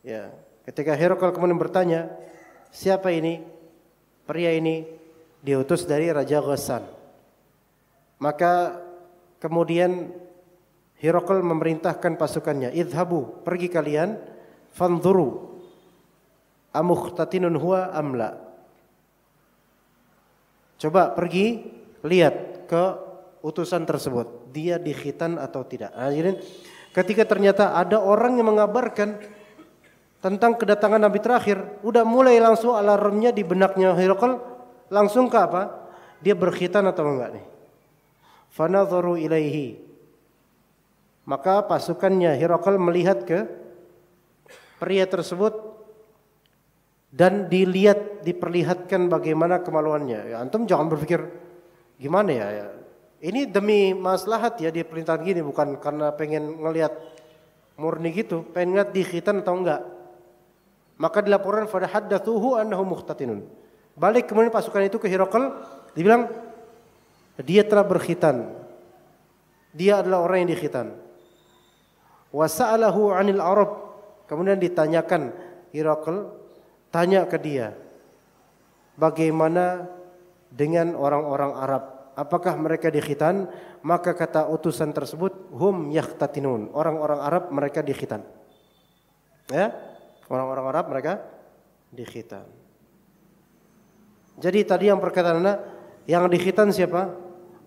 Ya, ketika Hiraqal kemudian bertanya, siapa ini? Pria ini diutus dari Raja Ghassan. Maka kemudian Hirokal memerintahkan pasukannya, idhabu, pergi kalian, fanzuru, amukhtatinun huwa amla. Coba pergi, lihat ke utusan tersebut. Dia dikhitan atau tidak. Nah, jadi ketika ternyata ada orang yang mengabarkan tentang kedatangan Nabi terakhir, udah mulai langsung alarmnya di benaknya Hirokal, langsung ke apa? Dia berkhitan atau enggak nih? Fanadharu ilaihi maka pasukannya Herakles melihat ke pria tersebut dan dilihat diperlihatkan bagaimana kemaluannya. Ya, antum jangan berpikir gimana ya, ya. Ini demi maslahat ya dia perintah gini bukan karena pengen ngelihat murni gitu, pengen ngeliat dikhitan atau enggak. Maka dilaporkan pada haddatsuhu annahu muhtatinun. Balik kemudian pasukan itu ke Herakles dibilang dia telah berkhitan. Dia adalah orang yang dikhitan. Wasa'alahu anil Arab. Kemudian ditanyakan Hirakel, tanya ke dia bagaimana dengan orang-orang Arab? Apakah mereka dikhitan? Maka kata utusan tersebut hum yahtatinun. Orang-orang Arab mereka dikhitan. Ya? Orang-orang Arab mereka dikhitan. Jadi tadi yang perkataan anda, yang dikhitan siapa?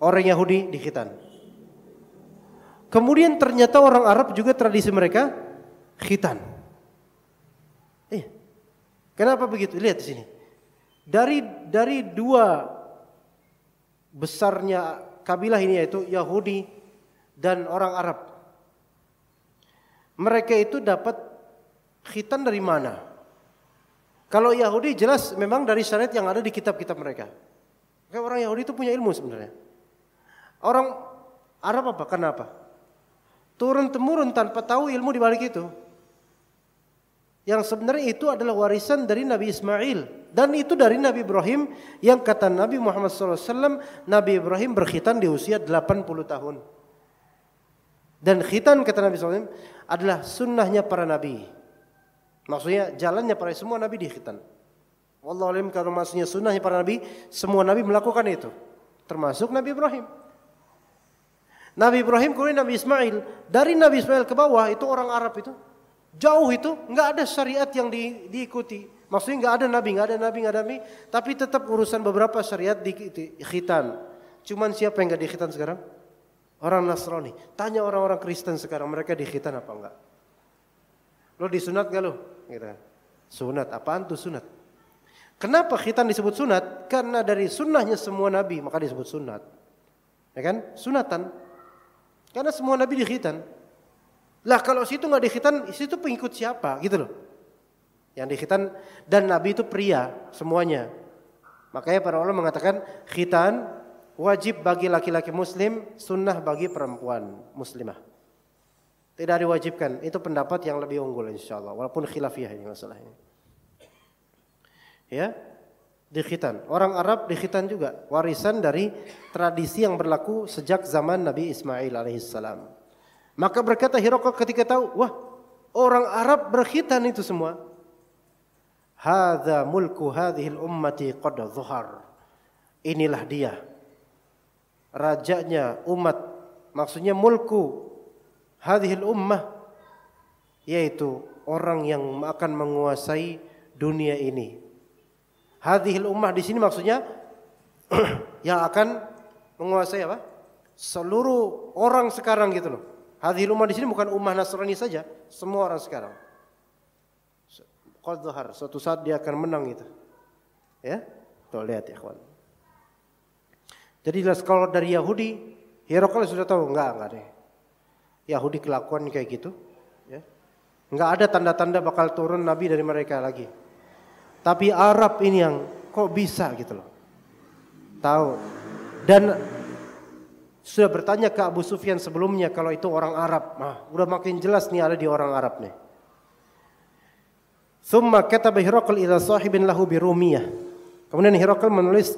Orang Yahudi dikhitan. Kemudian ternyata orang Arab juga tradisi mereka khitan. Iya. Kenapa begitu? Lihat di sini. Dari dari dua besarnya kabilah ini yaitu Yahudi dan orang Arab. Mereka itu dapat khitan dari mana? Kalau Yahudi jelas memang dari syariat yang ada di kitab-kitab mereka. Kayak orang Yahudi itu punya ilmu sebenarnya. Orang Arab apa? Kenapa? turun-temurun tanpa tahu ilmu di balik itu. Yang sebenarnya itu adalah warisan dari Nabi Ismail dan itu dari Nabi Ibrahim yang kata Nabi Muhammad SAW Nabi Ibrahim berkhitan di usia 80 tahun. Dan khitan kata Nabi SAW adalah sunnahnya para nabi. Maksudnya jalannya para semua nabi di khitan. kalau maksudnya sunnahnya para nabi, semua nabi melakukan itu. Termasuk Nabi Ibrahim. Nabi Ibrahim kemudian Nabi Ismail. Dari Nabi Ismail ke bawah itu orang Arab itu. Jauh itu nggak ada syariat yang di, diikuti. Maksudnya nggak ada nabi, nggak ada nabi, nggak ada nabi. Tapi tetap urusan beberapa syariat di khitan. Cuman siapa yang nggak di sekarang? Orang Nasrani. Tanya orang-orang Kristen sekarang mereka di apa enggak? Lo disunat gak lo? Gitu. Kan. Sunat, apaan tuh sunat? Kenapa khitan disebut sunat? Karena dari sunnahnya semua nabi, maka disebut sunat. Ya kan? Sunatan. Karena semua nabi dikhitan. Lah kalau situ nggak dikhitan, situ pengikut siapa gitu loh. Yang dikhitan dan nabi itu pria semuanya. Makanya para ulama mengatakan khitan wajib bagi laki-laki muslim, sunnah bagi perempuan muslimah. Tidak diwajibkan. Itu pendapat yang lebih unggul insya Allah. Walaupun khilafiyah ini masalahnya. Ya, Dikhitan, Orang Arab dikhitan juga warisan dari tradisi yang berlaku sejak zaman Nabi Ismail alaihissalam. Maka berkata Hiroko ketika tahu, wah orang Arab berkhitan itu semua. Hada mulku hadhil ummati qad zuhar. Inilah dia. Rajanya umat. Maksudnya mulku hadhil ummah. Yaitu orang yang akan menguasai dunia ini hadhil ummah di sini maksudnya yang akan menguasai apa? Seluruh orang sekarang gitu loh. Hadhil ummah di sini bukan ummah Nasrani saja, semua orang sekarang. Qad suatu saat dia akan menang gitu. Ya? Tuh lihat ya, kawan. Jadi kalau dari Yahudi, Herakles sudah tahu enggak enggak deh. Yahudi kelakuan kayak gitu, ya. Enggak ada tanda-tanda bakal turun nabi dari mereka lagi. Tapi Arab ini yang kok bisa gitu loh. Tahu. Dan sudah bertanya ke Abu Sufyan sebelumnya kalau itu orang Arab. Nah, udah makin jelas nih ada di orang Arab nih. Summa kata Hiraqal ila sahibin lahu birumiyah. Kemudian Hiraqal menulis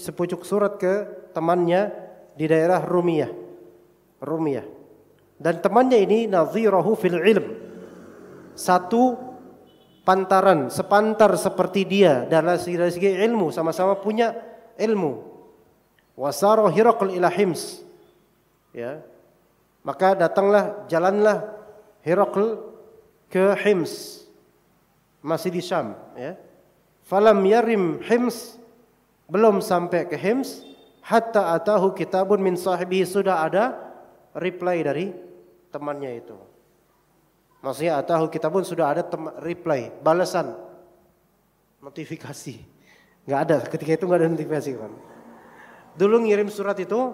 sepucuk surat ke temannya di daerah Rumiyah. Rumiyah. Dan temannya ini nadhirahu fil ilm. Satu pantaran, sepantar seperti dia dalam segi, dari segi ilmu, sama-sama punya ilmu. Wasaro Hiraql ila Hims. Ya. Maka datanglah, jalanlah Hiraql ke Hims. Masih di Syam, ya. Falam yarim Hims belum sampai ke Hims hatta atahu kitabun min sahibi sudah ada reply dari temannya itu. Maksudnya atau kita pun sudah ada reply, balasan, notifikasi. Nggak ada, ketika itu nggak ada notifikasi. Kan? Dulu ngirim surat itu,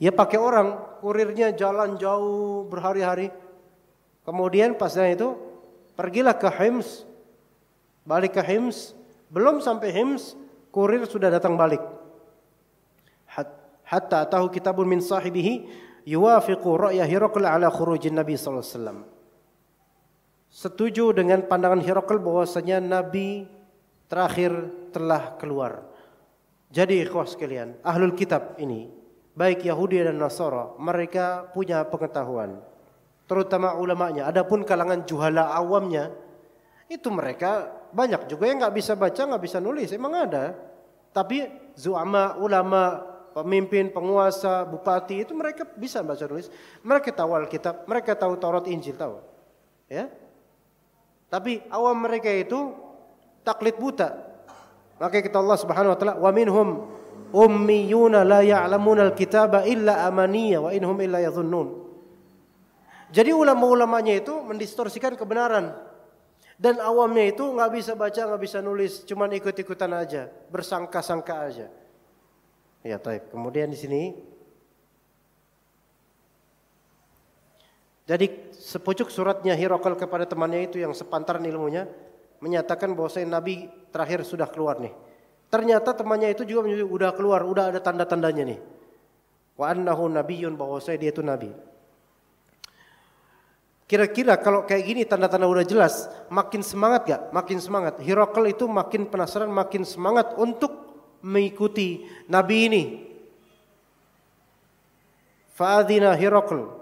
ya pakai orang, kurirnya jalan jauh berhari-hari. Kemudian pasnya itu, pergilah ke Hims, balik ke Hims, belum sampai Hims, kurir sudah datang balik. Hatta tahu kitabun min sahibihi yuwafiqu ra'ya Hirakl ala khurujin Nabi sallallahu alaihi setuju dengan pandangan Herakl bahwasanya Nabi terakhir telah keluar. Jadi ikhwah sekalian, ahlul kitab ini, baik Yahudi dan Nasara, mereka punya pengetahuan. Terutama ulamanya. Adapun kalangan juhala awamnya, itu mereka banyak juga yang nggak bisa baca, nggak bisa nulis. Emang ada. Tapi zuama, ulama, pemimpin, penguasa, bupati itu mereka bisa baca nulis. Mereka tahu Alkitab, mereka tahu Taurat, Injil, tahu. Ya. Tapi awam mereka itu taklid buta. Maka kita Allah Subhanahu wa taala wa minhum ummiyuna la ya'lamuna al-kitaba illa amaniya wa inhum illa yadhunnun. Jadi ulama-ulamanya itu mendistorsikan kebenaran dan awamnya itu nggak bisa baca, nggak bisa nulis, cuman ikut-ikutan aja, bersangka-sangka aja. Ya, taib. Kemudian di sini Jadi sepucuk suratnya Hirokal kepada temannya itu yang sepantaran ilmunya menyatakan bahwa saya Nabi terakhir sudah keluar nih. Ternyata temannya itu juga sudah keluar, sudah ada tanda-tandanya nih. Wa annahu nabiyyun bahwa saya dia itu nabi. Kira-kira kalau kayak gini tanda-tanda udah jelas, makin semangat gak? Makin semangat. Hirokal itu makin penasaran, makin semangat untuk mengikuti Nabi ini. Fa'adina Hirokal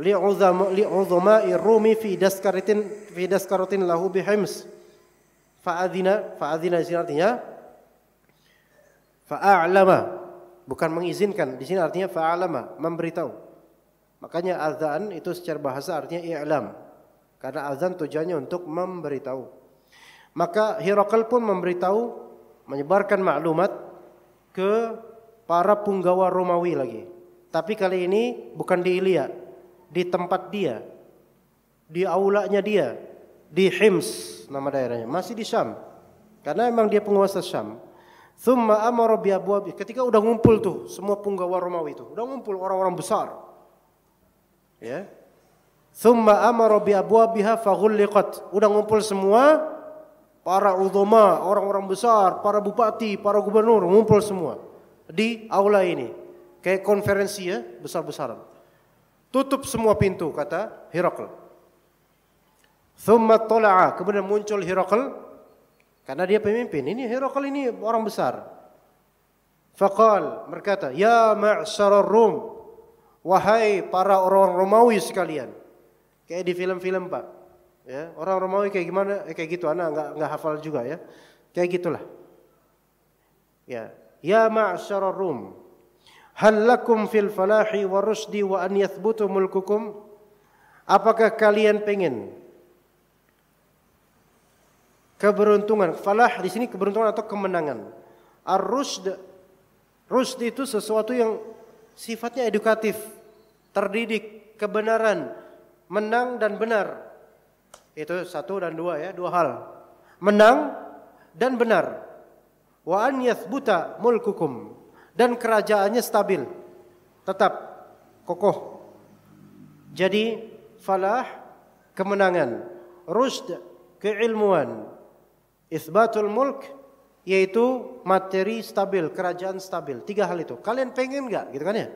li'udhama'i rumi fi daskaratin fi daskaratin lahu bihims fa'adhina fa'adhina di sini artinya fa'a'lama bukan mengizinkan di sini artinya fa'a'lama memberitahu makanya azan itu secara bahasa artinya i'lam karena azan tujuannya untuk memberitahu maka Hirakal pun memberitahu menyebarkan maklumat ke para punggawa Romawi lagi tapi kali ini bukan di Ilia di tempat dia, di aulanya dia, di Hims nama daerahnya, masih di Syam. Karena memang dia penguasa Syam. Thumma amara bi Ketika udah ngumpul tuh semua punggawa Romawi itu, udah ngumpul orang-orang besar. Ya. Thumma amara bi abwabiha Udah ngumpul semua para udhama, orang-orang besar, para bupati, para gubernur, ngumpul semua di aula ini. Kayak konferensi ya, besar-besaran. Tutup semua pintu kata Herakl. Thumma tola'a, kemudian muncul Herakl karena dia pemimpin. Ini Herakl ini orang besar. Fakal berkata, "Ya ma'asyarul Rum, wahai para orang Romawi sekalian." Kayak di film-film, Pak. Ya, orang Romawi kayak gimana? Eh, kayak gitu anak nggak nggak hafal juga ya. Kayak gitulah. Ya, ya ma'asyarul Rum, Hal lakum fil falahi wa rusdi wa an yathbutu mulkukum? Apakah kalian pengen keberuntungan? Falah di sini keberuntungan atau kemenangan. Ar-rusd rusd itu sesuatu yang sifatnya edukatif, terdidik, kebenaran, menang dan benar. Itu satu dan dua ya, dua hal. Menang dan benar. Wa an yathbuta mulkukum dan kerajaannya stabil. Tetap kokoh. Jadi falah kemenangan, rusd keilmuan, isbatul mulk yaitu materi stabil, kerajaan stabil. Tiga hal itu. Kalian pengen nggak gitu kan ya?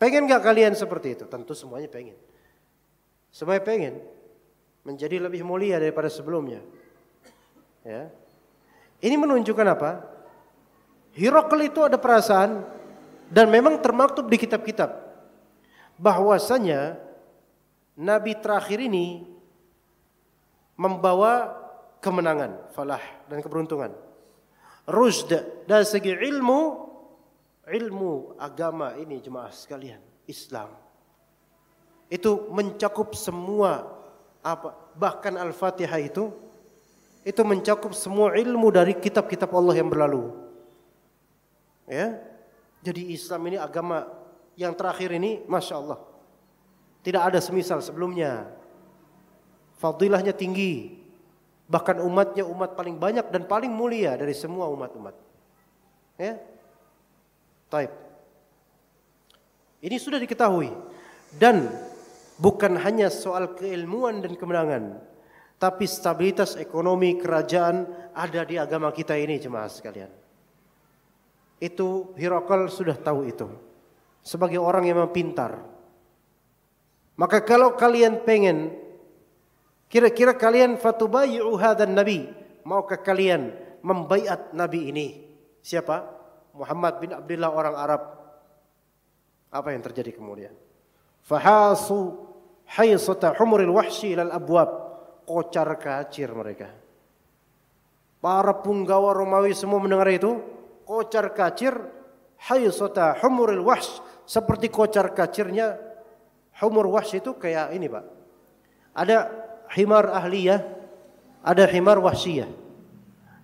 Pengen nggak kalian seperti itu? Tentu semuanya pengen. Semuanya pengen menjadi lebih mulia daripada sebelumnya. Ya. Ini menunjukkan apa? Hirokel itu ada perasaan dan memang termaktub di kitab-kitab bahwasanya nabi terakhir ini membawa kemenangan, falah dan keberuntungan. Rusd dari segi ilmu ilmu agama ini jemaah sekalian, Islam. Itu mencakup semua apa bahkan Al-Fatihah itu itu mencakup semua ilmu dari kitab-kitab Allah yang berlalu. Ya. Jadi Islam ini agama yang terakhir ini Masya Allah. Tidak ada semisal sebelumnya. Fadilahnya tinggi. Bahkan umatnya umat paling banyak dan paling mulia dari semua umat-umat. Ya. Taib. Ini sudah diketahui. Dan bukan hanya soal keilmuan dan kemenangan. Tapi stabilitas ekonomi kerajaan ada di agama kita ini jemaah sekalian. Itu Hirokal sudah tahu itu. Sebagai orang yang pintar. Maka kalau kalian pengen, kira-kira kalian fatubayi'u dan nabi. Maukah kalian membaiat nabi ini? Siapa? Muhammad bin Abdullah orang Arab. Apa yang terjadi kemudian? Fahasu haisata humuril wahshi ilal abwab. Kocar kacir mereka. Para punggawa Romawi semua mendengar itu, kocar kacir haysata humuril wash seperti kocar kacirnya humur wash itu kayak ini Pak. Ada himar ahliyah, ada himar wahsyiyah.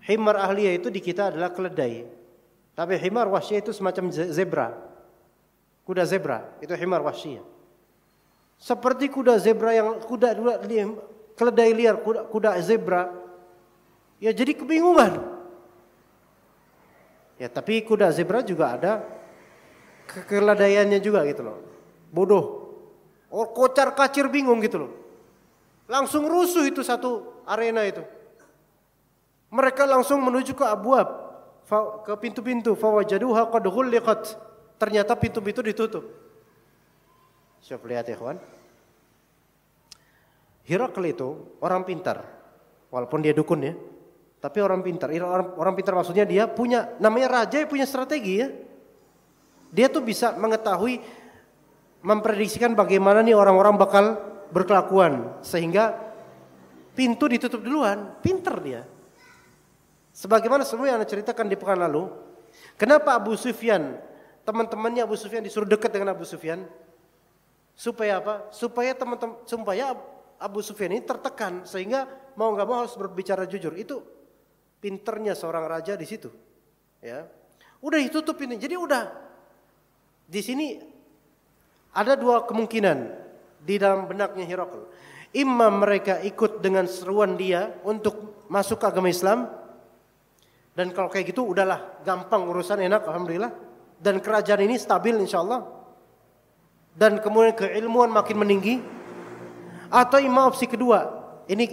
Himar ahliyah itu di kita adalah keledai. Tapi himar wahsyiyah itu semacam zebra. Kuda zebra, itu himar wahsyiyah. Seperti kuda zebra yang kuda keledai liar, kuda, kuda zebra. Ya jadi kebingungan. Ya, tapi kuda zebra juga ada kekeladaiannya juga gitu loh. Bodoh. Oh, kocar kacir bingung gitu loh. Langsung rusuh itu satu arena itu. Mereka langsung menuju ke abuab, ke pintu-pintu. Fawajaduha qad ghulliqat. Ternyata pintu-pintu ditutup. Siapa lihat ya kawan. Hirakl itu orang pintar. Walaupun dia dukun ya. Tapi orang pintar, iya, orang, orang pintar maksudnya dia punya namanya raja yang punya strategi ya. Dia tuh bisa mengetahui memprediksikan bagaimana nih orang-orang bakal berkelakuan sehingga pintu ditutup duluan, pinter dia. Sebagaimana semua yang Anda ceritakan di pekan lalu, kenapa Abu Sufyan, teman-temannya Abu Sufyan disuruh dekat dengan Abu Sufyan? Supaya apa? Supaya teman-teman supaya Abu Sufyan ini tertekan sehingga mau nggak mau harus berbicara jujur. Itu Pinternya seorang raja di situ. Ya. Udah ditutup ini. Jadi udah di sini ada dua kemungkinan di dalam benaknya Hirokul. Imam mereka ikut dengan seruan dia untuk masuk ke agama Islam. Dan kalau kayak gitu udahlah gampang urusan enak Alhamdulillah. Dan kerajaan ini stabil insya Allah. Dan kemudian keilmuan makin meninggi. Atau imam opsi kedua. Ini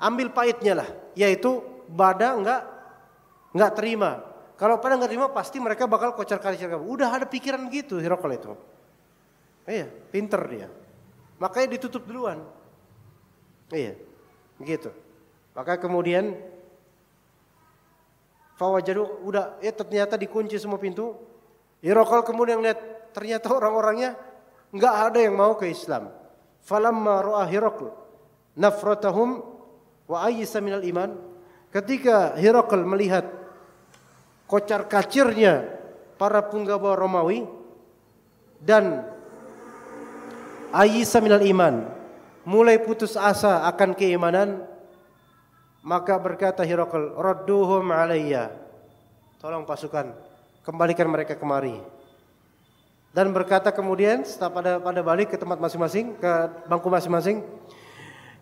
ambil pahitnya lah. Yaitu pada nggak nggak terima. Kalau pada nggak terima pasti mereka bakal kocar kacir kamu. Udah ada pikiran gitu Hirokal itu. Iya, pinter dia. Makanya ditutup duluan. Iya, gitu. Maka kemudian Fawajadu udah ya ternyata dikunci semua pintu. Hirokal kemudian lihat ternyata orang-orangnya nggak ada yang mau ke Islam. Falamma ra'a Hirokal nafratahum wa ayyisa minal iman Ketika Herakl melihat kocar kacirnya para punggawa Romawi dan Aisyah minal iman mulai putus asa akan keimanan maka berkata Herakl radduhum alayya tolong pasukan kembalikan mereka kemari dan berkata kemudian setelah pada pada balik ke tempat masing-masing ke bangku masing-masing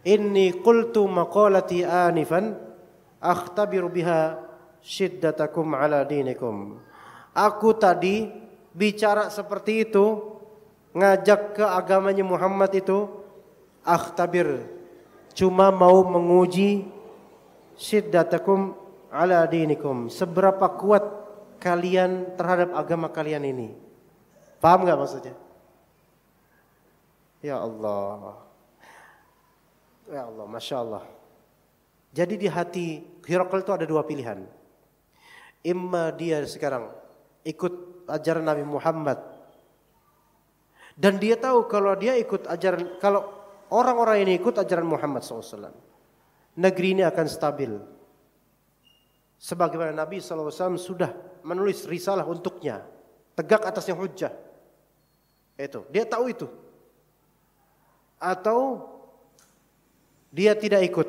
ini qultu maqalati anifan akhtabiru biha syiddatakum ala dinikum. Aku tadi bicara seperti itu ngajak ke agamanya Muhammad itu akhtabir cuma mau menguji syiddatakum ala dinikum seberapa kuat kalian terhadap agama kalian ini paham nggak maksudnya ya Allah ya Allah masya Allah jadi di hati Hirokel itu ada dua pilihan. Imma dia sekarang ikut ajaran Nabi Muhammad dan dia tahu kalau dia ikut ajaran kalau orang-orang ini ikut ajaran Muhammad SAW negeri ini akan stabil sebagaimana Nabi SAW sudah menulis risalah untuknya tegak atasnya hujah itu dia tahu itu atau dia tidak ikut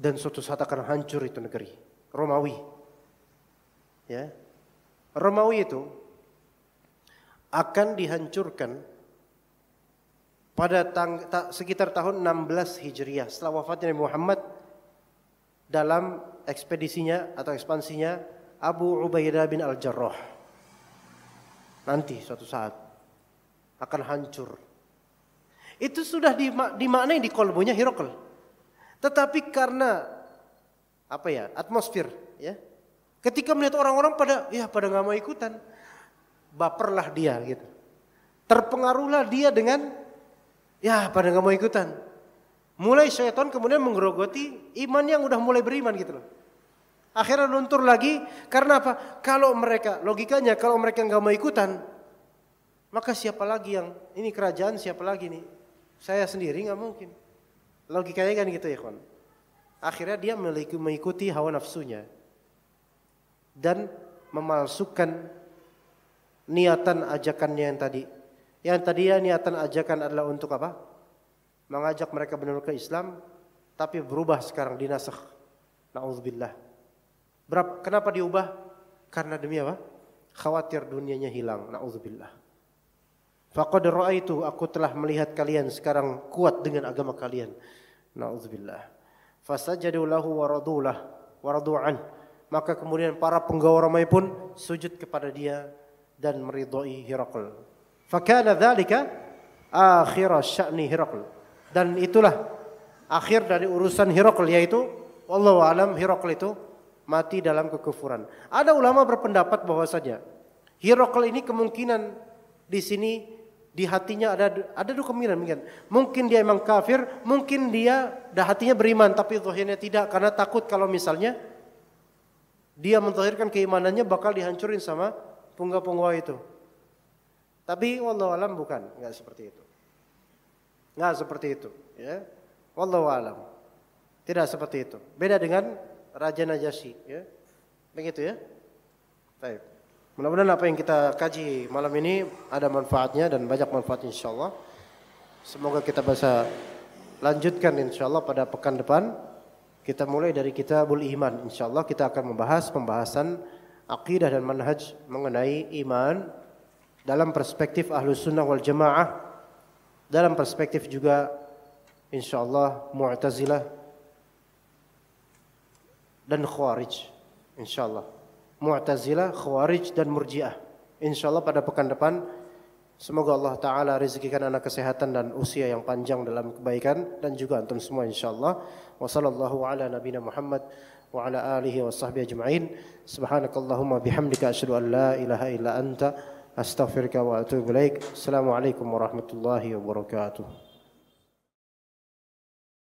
dan suatu saat akan hancur itu negeri Romawi. Ya. Romawi itu akan dihancurkan pada tang, ta, sekitar tahun 16 Hijriah setelah wafatnya Nabi Muhammad dalam ekspedisinya atau ekspansinya Abu Ubaidah bin Al-Jarrah. Nanti suatu saat akan hancur. Itu sudah dimaknai di kolbunya Hirokal. Tetapi karena apa ya atmosfer ya. Ketika melihat orang-orang pada ya pada nggak mau ikutan, baperlah dia gitu. Terpengaruhlah dia dengan ya pada nggak mau ikutan. Mulai setan kemudian menggerogoti iman yang udah mulai beriman gitu loh. Akhirnya luntur lagi karena apa? Kalau mereka logikanya kalau mereka nggak mau ikutan, maka siapa lagi yang ini kerajaan siapa lagi nih? Saya sendiri nggak mungkin. Logikanya kan gitu ya, kon. Akhirnya dia mengikuti hawa nafsunya dan memalsukan niatan ajakannya yang tadi. Yang tadi ya niatan ajakan adalah untuk apa? Mengajak mereka benar ke Islam, tapi berubah sekarang dinasakh. Nauzubillah. Berapa, kenapa diubah? Karena demi apa? Khawatir dunianya hilang. Nauzubillah. Faqad ra'aitu aku telah melihat kalian sekarang kuat dengan agama kalian. Nauzubillah. Fasajadu lahu wa radulah wa radu'an. Maka kemudian para penggawa ramai pun sujud kepada dia dan meridhoi Hirakul. Fakana dzalika akhir sya'ni Hirakul. Dan itulah akhir dari urusan Hirakul yaitu Allah alam Hirakul itu mati dalam kekufuran. Ada ulama berpendapat bahwasanya Hirakul ini kemungkinan di sini di hatinya ada ada dua kemungkinan mungkin. Mungkin dia emang kafir, mungkin dia dah hatinya beriman tapi zahirnya tidak karena takut kalau misalnya dia mentahirkan keimanannya bakal dihancurin sama punggah-punggah itu. Tapi Allah alam bukan, nggak seperti itu. Nggak seperti itu, ya. Wallahu alam. Tidak seperti itu. Beda dengan Raja Najasyi, ya. Begitu ya. Baik. Mudah-mudahan apa yang kita kaji malam ini ada manfaatnya dan banyak manfaat insya Allah. Semoga kita bisa lanjutkan insya Allah pada pekan depan. Kita mulai dari kitabul iman. Insya Allah kita akan membahas pembahasan akidah dan manhaj mengenai iman dalam perspektif ahlu sunnah wal jamaah. Dalam perspektif juga insya Allah mu'tazilah dan khawarij. Insya Allah. Mu'tazilah, Khawarij dan Murji'ah. Insyaallah pada pekan depan semoga Allah taala rezekikan anak kesehatan dan usia yang panjang dalam kebaikan dan juga antum semua insyaallah. Wassallallahu ala nabiyina Muhammad wa ala alihi washabbihi ajma'in. Subhanakallahumma bihamdika asyhadu an la ilaha illa anta astaghfiruka wa atubu ilaik. Assalamualaikum warahmatullahi wabarakatuh.